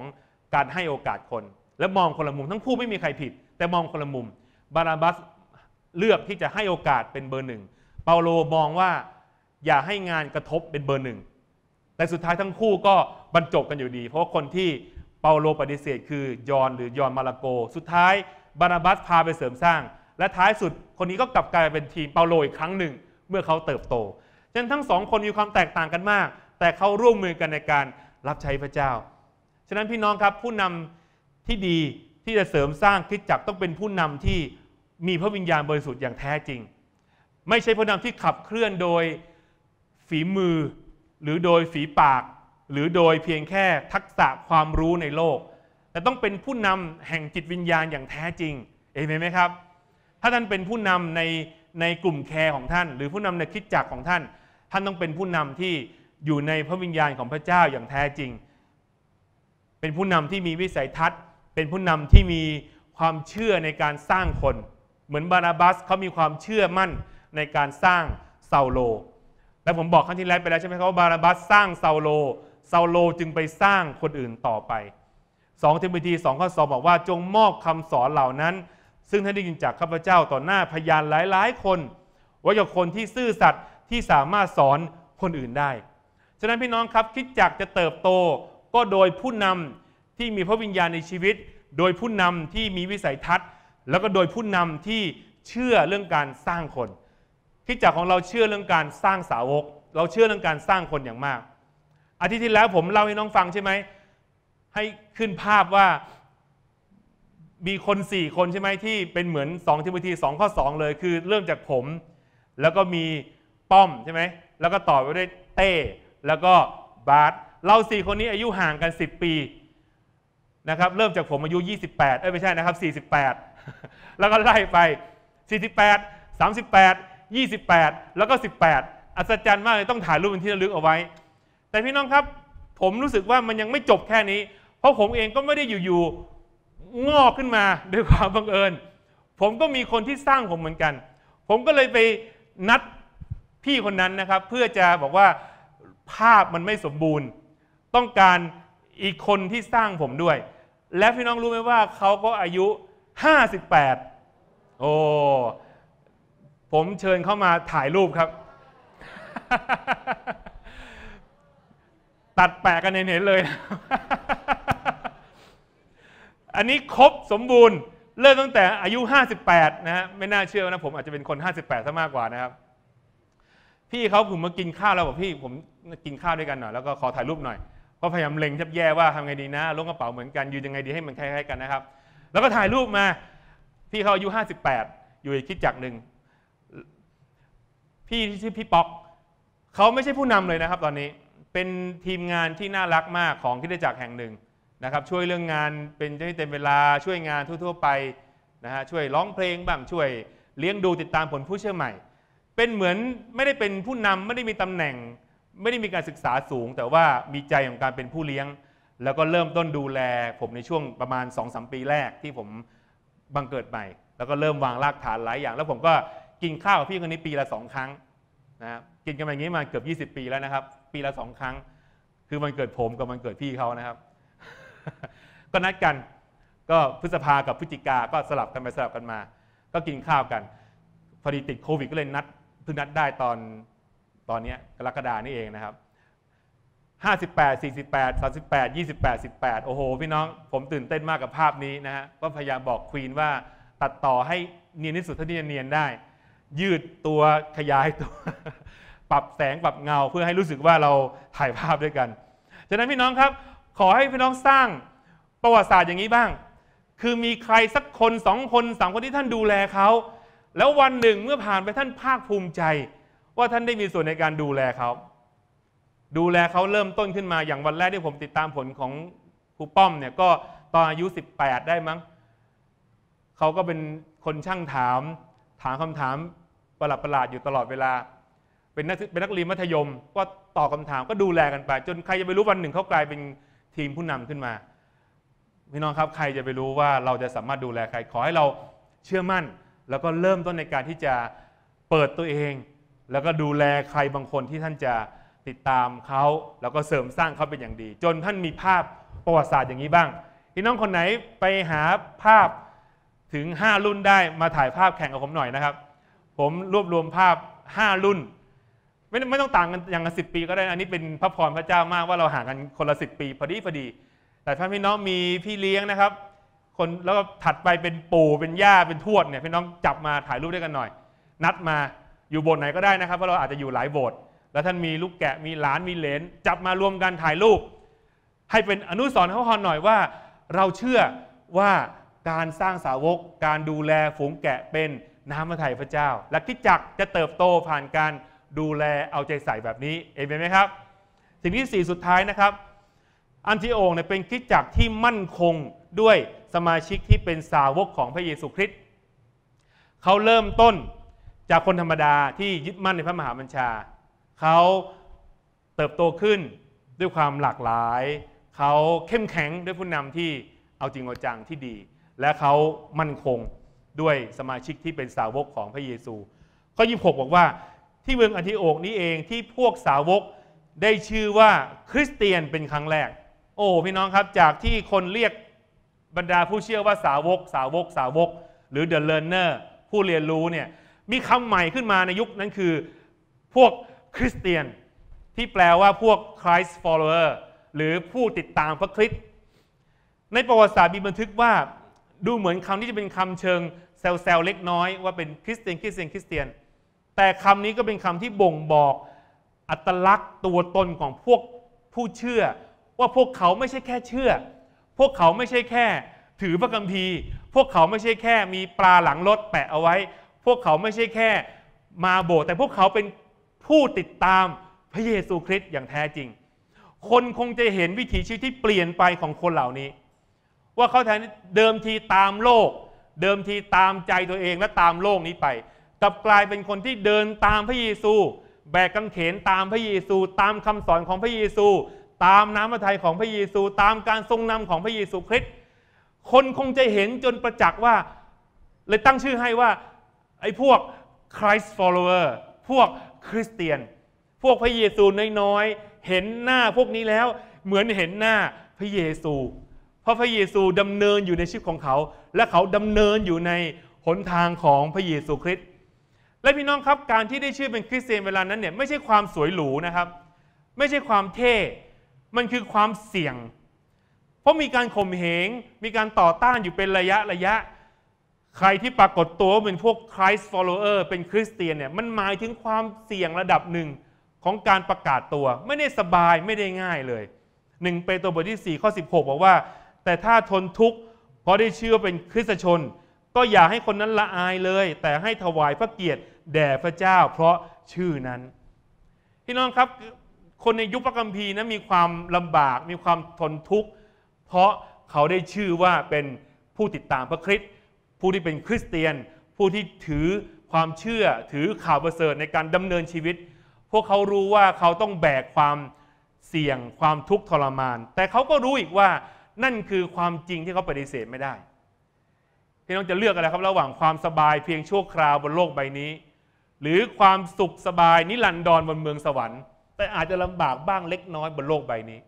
S1: การให้โอกาสคน และมองคนละมุมทั้งคู่ไม่มีใครผิด แต่มองคนละมุมบาราบัสเลือกที่จะให้โอกาสเป็นเบอร์หนึ่งเปาโลมองว่าอย่าให้งานกระทบเป็นเบอร์หนึ่ง แต่สุดท้ายทั้งคู่ก็บรรจบกันอยู่ดี เพราะคนที่เปาโลปฏิเสธ คือยอน หรือยอนมาลาโก สุดท้ายบานาบัสพาไปเสริมสร้าง และท้ายสุดคนนี้ก็กลับกลายเป็นทีมเปาโลอีกครั้งหนึ่งเมื่อเขาเติบโตฉะนั้นทั้งสองคนมีความแตกต่างกันมาก แต่เขาร่วมมือกันในการรับใช้พระเจ้า ฉะนั้นพี่น้องครับผู้นำที่ดีที่จะเสริมสร้างคิดจักต้องเป็นผู้นำที่มีพระวิญญาณบริสุทธิ์อย่างแท้จริง ไม่ใช่พระนามที่ขับเคลื่อนโดยฝีมือหรือโดยฝีปาก หรือโดยเพียงแค่ทักษะความรู้ในโลก แต่ต้องเป็นผู้นำแห่งจิตวิญญาณอย่างแท้จริงเอเมนไหมครับ ถ้าท่านเป็นผู้นำในในกลุ่มแคร์ของท่าน หรือผู้นำในคิดจักของท่าน ท่านต้องเป็นผู้นำที่อยู่ในพระวิญญาณของพระเจ้าอย่างแท้จริง เป็นผู้นำที่มีวิสัยทัศน์ เป็นผู้นำที่มีความเชื่อในการสร้างคนเหมือนบานาบัสเขามีความเชื่อมั่นในการสร้างเซาโล และผมบอกครั้งที่แล้วไปแล้ว ใช่ไหมครับว่าบานาบัสสร้างเซาโลเซาโลจึงไปสร้างคนอื่นต่อไป2ทิมธี2ข้อ2บอกว่า จงมอบคำสอนเหล่านั้น ซึ่งท่านได้ยินจากข้าพเจ้าต่อหน้า พยานหลายๆคน ว่าอย่าคนที่ซื่อสัตย์ที่สามารถสอนคนอื่นได้ ฉะนั้นพี่น้องครับคิดจักจะเติบโตก็โดยผู้นำที่มีพระวิญญาณในชีวิต โดยผู้นำที่มีวิสัยทัศนแล้วก็โดยผู้นำที่เชื่อเรื่องการสร้างคนคิดจักของเราเชื่อเรื่องการสร้างสาวก เราเชื่อเรื่องการสร้างคนอย่างมาก อาทิตย์ที่แล้วผมเล่าให้น้องฟังใช่ไหมให้ขึ้นภาพว่า มีคนสี่คนใช่ไหมที่เป็นเหมือน2ทิมธีสองข้อ2 เลย คือ เริ่มจากผม แล้วก็มีป้อมใช่ไหมแล้วก็ต่อไปด้วยเต้แล้วก็บาร์เราสี่คนนี้อายุห่างกัน 10 ปีนะครับ เริ่มจากผมอายุ 28เอ้ยไม่ใช่นะครับ 48แล้วก็ไล่ไป 48 38 28 แล้วก็ 18 อัศจรรย์มากเลยต้องถ่ายรูปเป็นที่ระลึกเอาไว้ แต่พี่น้องครับผมรู้สึกว่ามันยังไม่จบแค่นี้ เพราะผมเองก็ไม่ได้อยู่ๆงอกขึ้นมาด้วยความบังเอิญ ผมก็มีคนที่สร้างผมเหมือนกัน ผมก็เลยไปนัดพี่คนนั้นนะครับ เพื่อจะบอกว่าภาพมันไม่สมบูรณ์ ต้องการอีกคนที่สร้างผมด้วย และพี่น้องรู้ไหมว่าเขาก็อายุ58โอ้ ผมเชิญเข้ามาถ่ายรูปครับ ตัดแปะกันเห็นเลย อันนี้ครบสมบูรณ์ เริ่มตั้งแต่อายุ 58นะฮะ ไม่น่าเชื่อนะผมอาจจะเป็นคน58ซะมากกว่านะครับ พี่เขาผมมากินข้าวแล้วบอกพี่ผมกินข้าวด้วยกันหน่อย แล้วก็ขอถ่ายรูปหน่อยก็พยายามเล็งแทบแย่ว่าทำไงดี นะล้วงกระเป๋าเหมือนกันยืนยังไงดี ให้มันคล้ายๆกันนะครับแล้วก็ถ่ายรูปมา พี่เขาอายุห้าสิบแปดอยู่อีกคิดจักหนึ่งพี่ที่ชื่อพี่ป๊อกเขาไม่ใช่ผู้นำเลยนะครับตอนนี้ เป็นทีมงานที่น่ารักมากของคิดจักแห่งหนึ่งนะครับ ช่วยเรื่องงานเป็นได้เต็มเวลา ช่วยงานทั่วๆไปนะฮะ ช่วยร้องเพลงบ้าง ช่วยเลี้ยงดูติดตามผลผู้เชื่อใหม่ เป็นเหมือนไม่ได้เป็นผู้นำไม่ได้มีตำแหน่ง ไม่ได้มีการศึกษาสูง แต่ว่ามีใจของการเป็นผู้เลี้ยงแล้วก็เริ่มต้นดูแลผมในช่วงประมาณ 2-3 ปีแรกที่ผมบังเกิดใหม่แล้วก็เริ่มวางรากฐานหลายอย่าง แล้วผมก็กินข้าวกับพี่คนนี้ปีละสองครั้งนะกินกันอย่างนี้มาเกือบ20 ปีแล้วนะครับ ปีละสองครั้ง คือมันเกิดผมกับมันเกิดพี่เขานะครับ ก็นัดกันก็พฤษภากับพฤศจิกาก็สลับกันไปสลับกันมา ก็กินข้าวกันพอดีติดโควิดก็เลยนัดเพิ่งนัดได้ตอนตอนนี้กรกฎานี่เองนะครับ58 48 38 28 18 โอ้โห พี่น้องผมตื่นเต้นมากกับภาพนี้นะฮะก็พยายามบอกควีนว่าตัดต่อให้เนียนที่สุดเท่าที่จะเนียนได้ ยืดตัวขยายตัว ปรับแสงปรับเงา เพื่อให้รู้สึกว่าเราถ่ายภาพด้วยกัน ฉะนั้นพี่น้องครับ ขอให้พี่น้องสร้างประวัติศาสตร์อย่างนี้บ้าง คือมีใครสักคนสองคนสามคนที่ท่านดูแลเขาแล้ววันหนึ่งเมื่อผ่านไปท่านภาคภูมิใจ ว่าท่านได้มีส่วนในการดูแลเขาดูแลเขาเริ่มต้นขึ้นมาอย่างวันแรกที่ผมติดตามผลของครูป้อมเนี่ยก็ตอนอายุ18ได้มั้งเขาก็เป็นคนช่างถาม ถามคำถามประหลาดประหลาดอยู่ตลอดเวลา เป็นนักเป็นนักเรียนมัธยม ก็ตอบคาถามก็ดูแลกันไป จนใครจะไปรู้วันหนึ่งเขากลายเป็นทีมผู้นำขึ้นมา พี่น้องครับใครจะไปรู้ว่าเราจะสามารถดูแลใครขอให้เราเชื่อมั่น แล้วก็เริ่มต้นในการที่จะเปิดตัวเอง แล้วก็ดูแลใครบางคนที่ท่านจะติดตามเขาแล้วก็เสริมสร้างเขาเป็นอย่างดี จนท่านมีภาพประวัติศาสตร์อย่างนี้บ้างพี่น้องคนไหนไปหาภาพถึง 5 รุ่นได้มาถ่ายภาพแข่งกับผมหน่อยนะครับ ผมรวบรวมภาพ 5 รุ่น ไม่ไม่ต้องต่างกันอย่างละสิปีก็ได้ อันนี้เป็นพระพรพระเจ้ามากว่าเราห่างกันคนละสิปีพอดีพอดีแต่ท่านพี่น้องมีพี่เลี้ยงนะครับคนแล้วก็ถัดไปเป็นปู่เป็นย่าเป็นทวดเนี่ยพี่น้องจับมาถ่ายรูปด้วยกันหน่อย นัดมาอยู่โบสถ์ไหนก็ได้นะครับเพราะเราอาจจะอยู่หลายโบสถ์แล้วท่านมีลูกแกะ มีหลานมีเหลน จับมารวมกันถ่ายรูปให้เป็นอนุสรณ์เขาฮอนหน่อยว่าเราเชื่อว่าการสร้างสาวกการดูแลฝูงแกะเป็นน้ำพระทัยพระเจ้า และคิดจักจะเติบโตผ่านการดูแลเอาใจใส่แบบนี้เอเมนไหมครับ สิ่งที่4สุดท้ายนะครับ อันทิโอเนี่ยเป็นคิดจักที่มั่นคงด้วยสมาชิกที่เป็นสาวกของพระเยซูคริสต์เขาเริ่มต้นจากคนธรรมดาที่ยึดมั่นในพระมหาบัญชาเขาเติบโตขึ้นด้วยความหลากหลาย เขาเข้มแข็งด้วยผู้นำที่เอาจริงเอาจังที่ดี และเขามั่นคงด้วยสมาชิกที่เป็นสาวกของพระเยซูข้อ26 บอกว่าที่เมืองอันิโอกนี้เองที่พวกสาวกได้ชื่อว่าคริสเตียนเป็นครั้งแรก โอ้พี่น้องครับ จากที่คนเรียกบรรดาผู้เชื่อว่าสาวก สาวก สาวก หรือเดอะเล r เนอร์ผู้เรียนรู้เนี่ยมีคำใหม่ขึ้นมาในยุคนั้นคือพวกคริสเตียนที่แปลว่าพวก Christ follower หรือผู้ติดตามพระคริสต์ในประวัติศาสตร์มีบันทึกว่า ดูเหมือนคำนี้จะเป็นคำเชิงแซลๆเล็กน้อยว่าเป็นคริสเตียนคริสเตียนคริสเตียน แต่คำนี้ก็เป็นคำที่บ่งบอก อัตลักษณ์ตัวตนของพวกผู้เชื่อ ว่าพวกเขาไม่ใช่แค่เชื่อ พวกเขาไม่ใช่แค่ถือพระคัมภีร์ พวกเขาไม่ใช่แค่มีปลาหลังรถแปะเอาไว้ พวกเขาไม่ใช่แค่ มาโบสถ์แต่พวกเขาเป็นผู้ติดตามพระเยซูคริสต์อย่างแท้จริง คนคงจะเห็นวิถีชีวิตที่เปลี่ยนไปของคนเหล่านี้ ว่าเขาแทนเดิมทีตามโลก เดิมทีตามใจตัวเอง และตามโลกนี้ไปกลับกลายเป็นคนที่เดินตามพระเยซู แบกกางเขนตามพระเยซูตามคำสอนของพระเยซู ตามน้ำพระทัยของพระเยซูตามการทรงนำของพระเยซูคริสต์คนคงจะเห็นจนประจักษ์ว่าเลยตั้งชื่อให้ว่าไอ้พวก Christ follower พวกคริสเตียน พวกพระเยซูน้อยๆ เห็นหน้าพวกนี้แล้วเหมือนเห็นหน้าพระเยซู เพราะพระเยซูดำเนินอยู่ในชีวิตของเขา และเขาดำเนินอยู่ในหนทางของพระเยซูคริสต์ และพี่น้องครับการที่ได้ชื่อเป็นคริสเตียนเวลานั้นเนี่ยไม่ใช่ความสวยหรูนะครับ ไม่ใช่ความเท่ มันคือความเสี่ยง เพราะมีการข่มเหง มีการต่อต้านอยู่เป็นระยะระยะใครที่ปรากฏตัวเป็นพวกิสต์ฟอลโลเออร์เป็นคริสเตียนเนี่ยมันหมายถึงความเสี่ยงระดับหนึ่งของการประกาศตัวไม่ได้สบายไม่ได้ง่ายเลยหนึ่งเปโตรบทที่4ข้อ16บอกว่า แต่ถ้าทนทุกข์ เพราะได้เชื่อเป็นคริสตชน ก็อย่าให้คนนั้นละอายเลย แต่ให้ถวายพระเกียรติแด่พระเจ้าเพราะชื่อนั้นพี่น้องครับคนในยุคพระกัมพีนะมีความลำบากมีความทนทุกข์ เพราะเขาได้ชื่อว่าเป็นผู้ติดตามพระคริสต์ผู้ที่เป็นคริสเตียนผู้ที่ถือความเชื่อถือข่าวประเสริฐในการดำเนินชีวิต พวกเขารู้ว่าเขาต้องแบกความเสี่ยง ความทุกข์ทรมาน แต่เขาก็รู้อีกว่านั่นคือความจริงที่เขาปฏิเสธไม่ได้พี่น้องจะเลือกอะไรครับระหว่างความสบายเพียงชั่วคราวบนโลกใบนี้ หรือความสุขสบายนิรันดรบนเมืองสวรรค์แต่อาจจะลำบากบ้างเล็กน้อยบนโลกใบนี้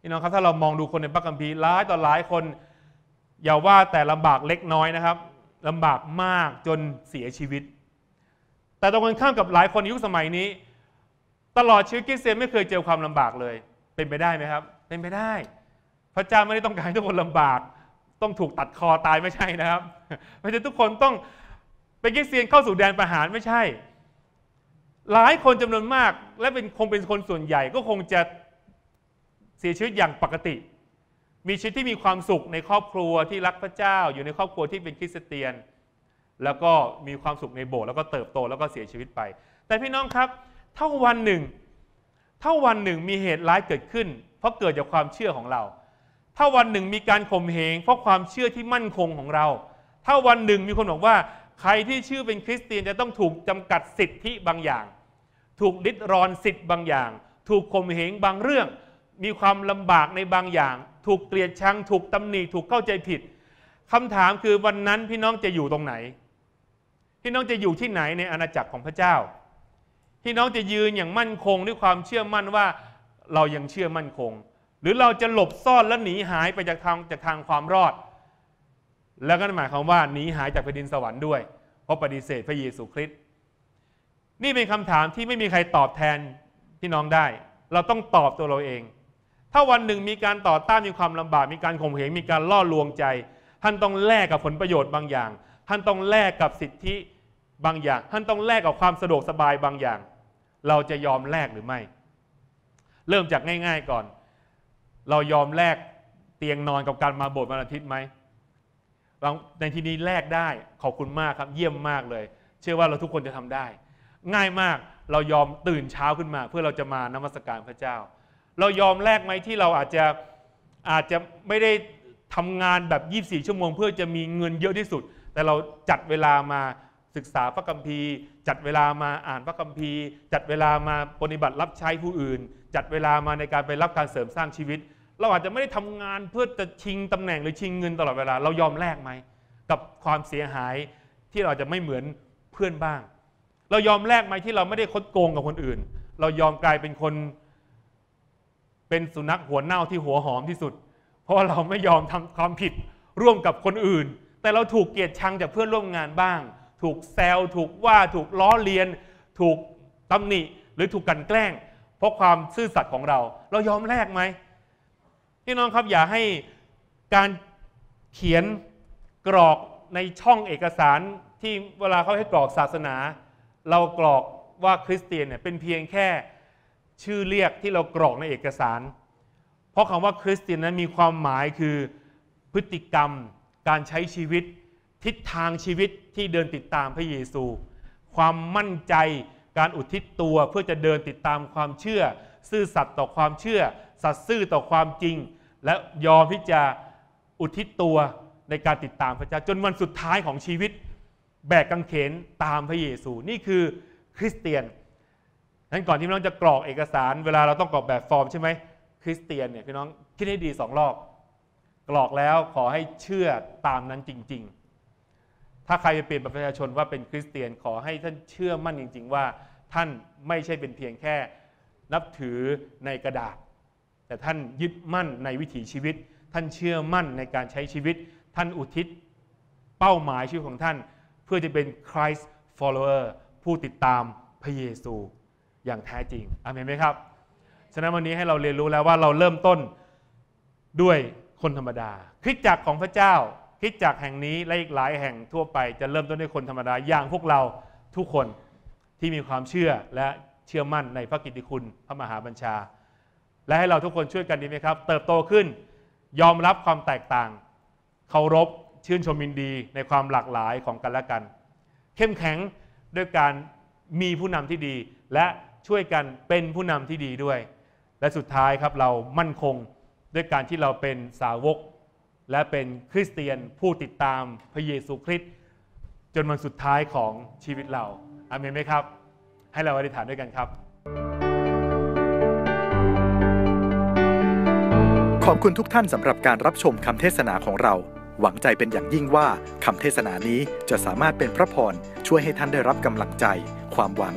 S1: พี่น้องครับถ้าเรามองดูคนในพระคัมภีร์หลายต่อหลายคนอย่าว่าแต่ลำบากเล็กน้อยนะครับ ลำบากมากจนเสียชีวิต แต่ตรงกันข้ามกับหลายคนยุคสมัยนี้ ตลอดชีวิตกิเซียนไม่เคยเจอความลำบากเลย เป็นไปได้ไหมครับ เป็นไปได้ พระเจ้าไม่ได้ต้องการให้ทุกคนลำบาก ต้องถูกตัดคอตายไม่ใช่นะครับ ไม่ใช่ทุกคนต้องเป็นกิเซียนเข้าสู่แดนประหารไม่ใช่ หลายคนจำนวนมากและเป็นคงเป็นคนส่วนใหญ่ก็คงจะเสียชีวิตอย่างปกติมีชีวิตที่มีความสุขในครอบครัวที่รักพระเจ้า อยู่ในครอบครัวที่เป็นคริสเตียน แล้วก็มีความสุขในโบสถ์แล้วก็เติบโตแล้วก็เสียชีวิตไป แต่พี่น้องครับถ้าวันหนึ่งถ้าวันหนึ่งมีเหตุร้ายเกิดขึ้น เพราะเกิดจากความเชื่อของเราถ้าวันหนึ่งมีการข่มเหงเพราะความเชื่อที่มั่นคงของเราถ้าวันหนึ่งมีคนบอกว่า ใครที่ชื่อเป็นคริสเตียนจะต้องถูกจำกัดสิทธิบางอย่าง ถูกดิดรอนสิทธิบางอย่าง ถูกข่มเหงบางเรื่องมีความลำบากในบางอย่าง ถูกเกลียดชังถูกตำหนิถูกเข้าใจผิดคำถามคือวันนั้นพี่น้องจะอยู่ตรงไหน พี่น้องจะอยู่ที่ไหนในอาณาจักรของพระเจ้าพี่น้องจะยืนอย่างมั่นคงด้วยความเชื่อมั่นว่าเรายังเชื่อมั่นคง หรือเราจะหลบซ่อนและหนีหายไปจากทางจากทางความรอด แล้วก็หมายความว่า หนีหายจากแผ่นดินสวรรค์ด้วยเพราะปฏิเสธพระเยซูคริสต์นี่เป็นคำถามที่ไม่มีใครตอบแทนพี่น้องได้ เราต้องตอบตัวเราเองถ้าวันหนึ่งมีการต่อต้านมีความลำบากมีการข่มเหง มีการล่อลวงใจ ท่านต้องแลกกับผลประโยชน์บางอย่าง ท่านต้องแลกกับสิทธิบางอย่าง ท่านต้องแลกกับความสะดวกสบายบางอย่าง เราจะยอมแลกหรือไม่ เริ่มจากง่าย ๆก่อน เรายอมแลกเตียงนอนกับการมาโบสถ์วันอาทิตย์ไหมในที่นี้แลกได้ขอบคุณมากครับเยี่ยมมากเลย เชื่อว่าเราทุกคนจะทำได้ ง่ายมากเรายอมตื่นเช้าขึ้นมา เพื่อเราจะมานมัสการพระเจ้าเรายอมแลกไหมที่เราอาจจะอาจจะไม่ได้ทำงานแบบ 24 ชั่วโมง เพื่อจะมีเงินเยอะที่สุด แต่เราจัดเวลามาศึกษาพระคัมภีร์ จัดเวลามาอ่านพระคัมภีร์ จัดเวลามาปฏิบัติรับใช้ผู้อื่น จัดเวลามาในการไปรับการเสริมสร้างชีวิต เราอาจจะไม่ได้ทำงานเพื่อจะชิงตำแหน่งหรือชิงเงิน ตลอดเวลาเรายอมแลกไหมกับความเสียหายที่เราจะไม่เหมือนเพื่อนบ้าง เรายอมแลกไหมที่เราไม่ได้คดโกงกับคนอื่น เรายอมกลายเป็นคนเป็นสุนัขหัวเน่า ที่หัวหอมที่สุด เพราะาเราไม่ยอมทำความผิดร่วมกับคนอื่น แต่เราถูกเกลียดชังจากเพื่อนร่วมงานบ้าง ถูกแซว ถูกว่าถูกล้อเลียน ถูกตำหนิหรือถูกกันแกล้งเพราะความซื่อสัตย์ของเราเรายอมแลกไหมพี่น้องครับอย่าให้การเขียนกรอกในช่องเอกสารที่เวลาเขาให้กรอกศาสนา เรากรอกว่าคริสเตียนเนี่ยเป็นเพียงแค่ชื่อเรียกที่เรากรอกในเอกสาร เพราะคำว่าคริสเตียนนั้นมีความหมายคือพฤติกรรมการใช้ชีวิตทิศทางชีวิตที่เดินติดตามพระเยซู ความมั่นใจการอุทิศตัวเพื่อจะเดินติดตามความเชื่อ ซื่อสัตย์ต่อความเชื่อ สัตย์ซื่อต่อความจริง และยอมที่จะอุทิศตัวในการติดตามพระเจ้าจนวันสุดท้ายของชีวิตแบกกังเขนตามพระเยซู นี่คือคริสเตียนนั้นก่อนที่พี่น้องจะกรอกเอกสารเวลาเราต้องกรอกแบบฟอร์ม ใช่ไหมคริสเตียนเนี่ยพี่น้องคิดให้ดีสองรอบกรอกแล้วขอให้เชื่อตามนั้นจริง ๆ ถ้าใครจะเปลี่ยนประชาชนว่าเป็นคริสเตียนขอให้ท่านเชื่อมั่นจริง ๆ ว่าท่านไม่ใช่เป็นเพียงแค่ นับถือในกระดาษ แต่ท่านยึดมั่นในวิถีชีวิต ท่านเชื่อมั่นในการใช้ชีวิตท่านอุทิศเป้าหมายชีวิตของท่านเพื่อจะเป็นิสต์ฟอลโลเวอร์ผู้ติดตามพระเยซูอย่างแท้จริงอเมนไหมครับฉะนั้นวันนี้ให้เราเรียนรู้แล้วว่าเราเริ่มต้นด้วยคนธรรมดาคริสตจักรของพระเจ้าคริสตจักรแห่งนี้และอีกหลายแห่งทั่วไปจะเริ่มต้นด้วยคนธรรมดา อย่างพวกเราทุกคนที่มีความเชื่อและเชื่อมั่นในพระกิตติคุณพระมหาบัญชา และให้เราทุกคนช่วยกันดีไหมครับ เติบโตขึ้นยอมรับความแตกต่าง เคารพชื่นชมินดีในความหลากหลายของกันและกัน เข้มแข็งด้วยการมีผู้นำที่ดีและช่วยกันเป็นผู้นำที่ดีด้วย และสุดท้ายครับเรามั่นคงด้วยการที่เราเป็นสาวก และเป็นคริสเตียนผู้ติดตามพระเยซูคริสต์จนวันสุดท้ายของชีวิตเราอาเมนไหมครับ ให้เราอธิษฐานด้วยกันครับ ขอบคุณทุกท่านสำหรับการรับชมคำเทศนาของเรา หวังใจเป็นอย่างยิ่งว่าคำเทศนานี้จะสามารถเป็นพระพรช่วยให้ท่านได้รับกำลังใจความหวัง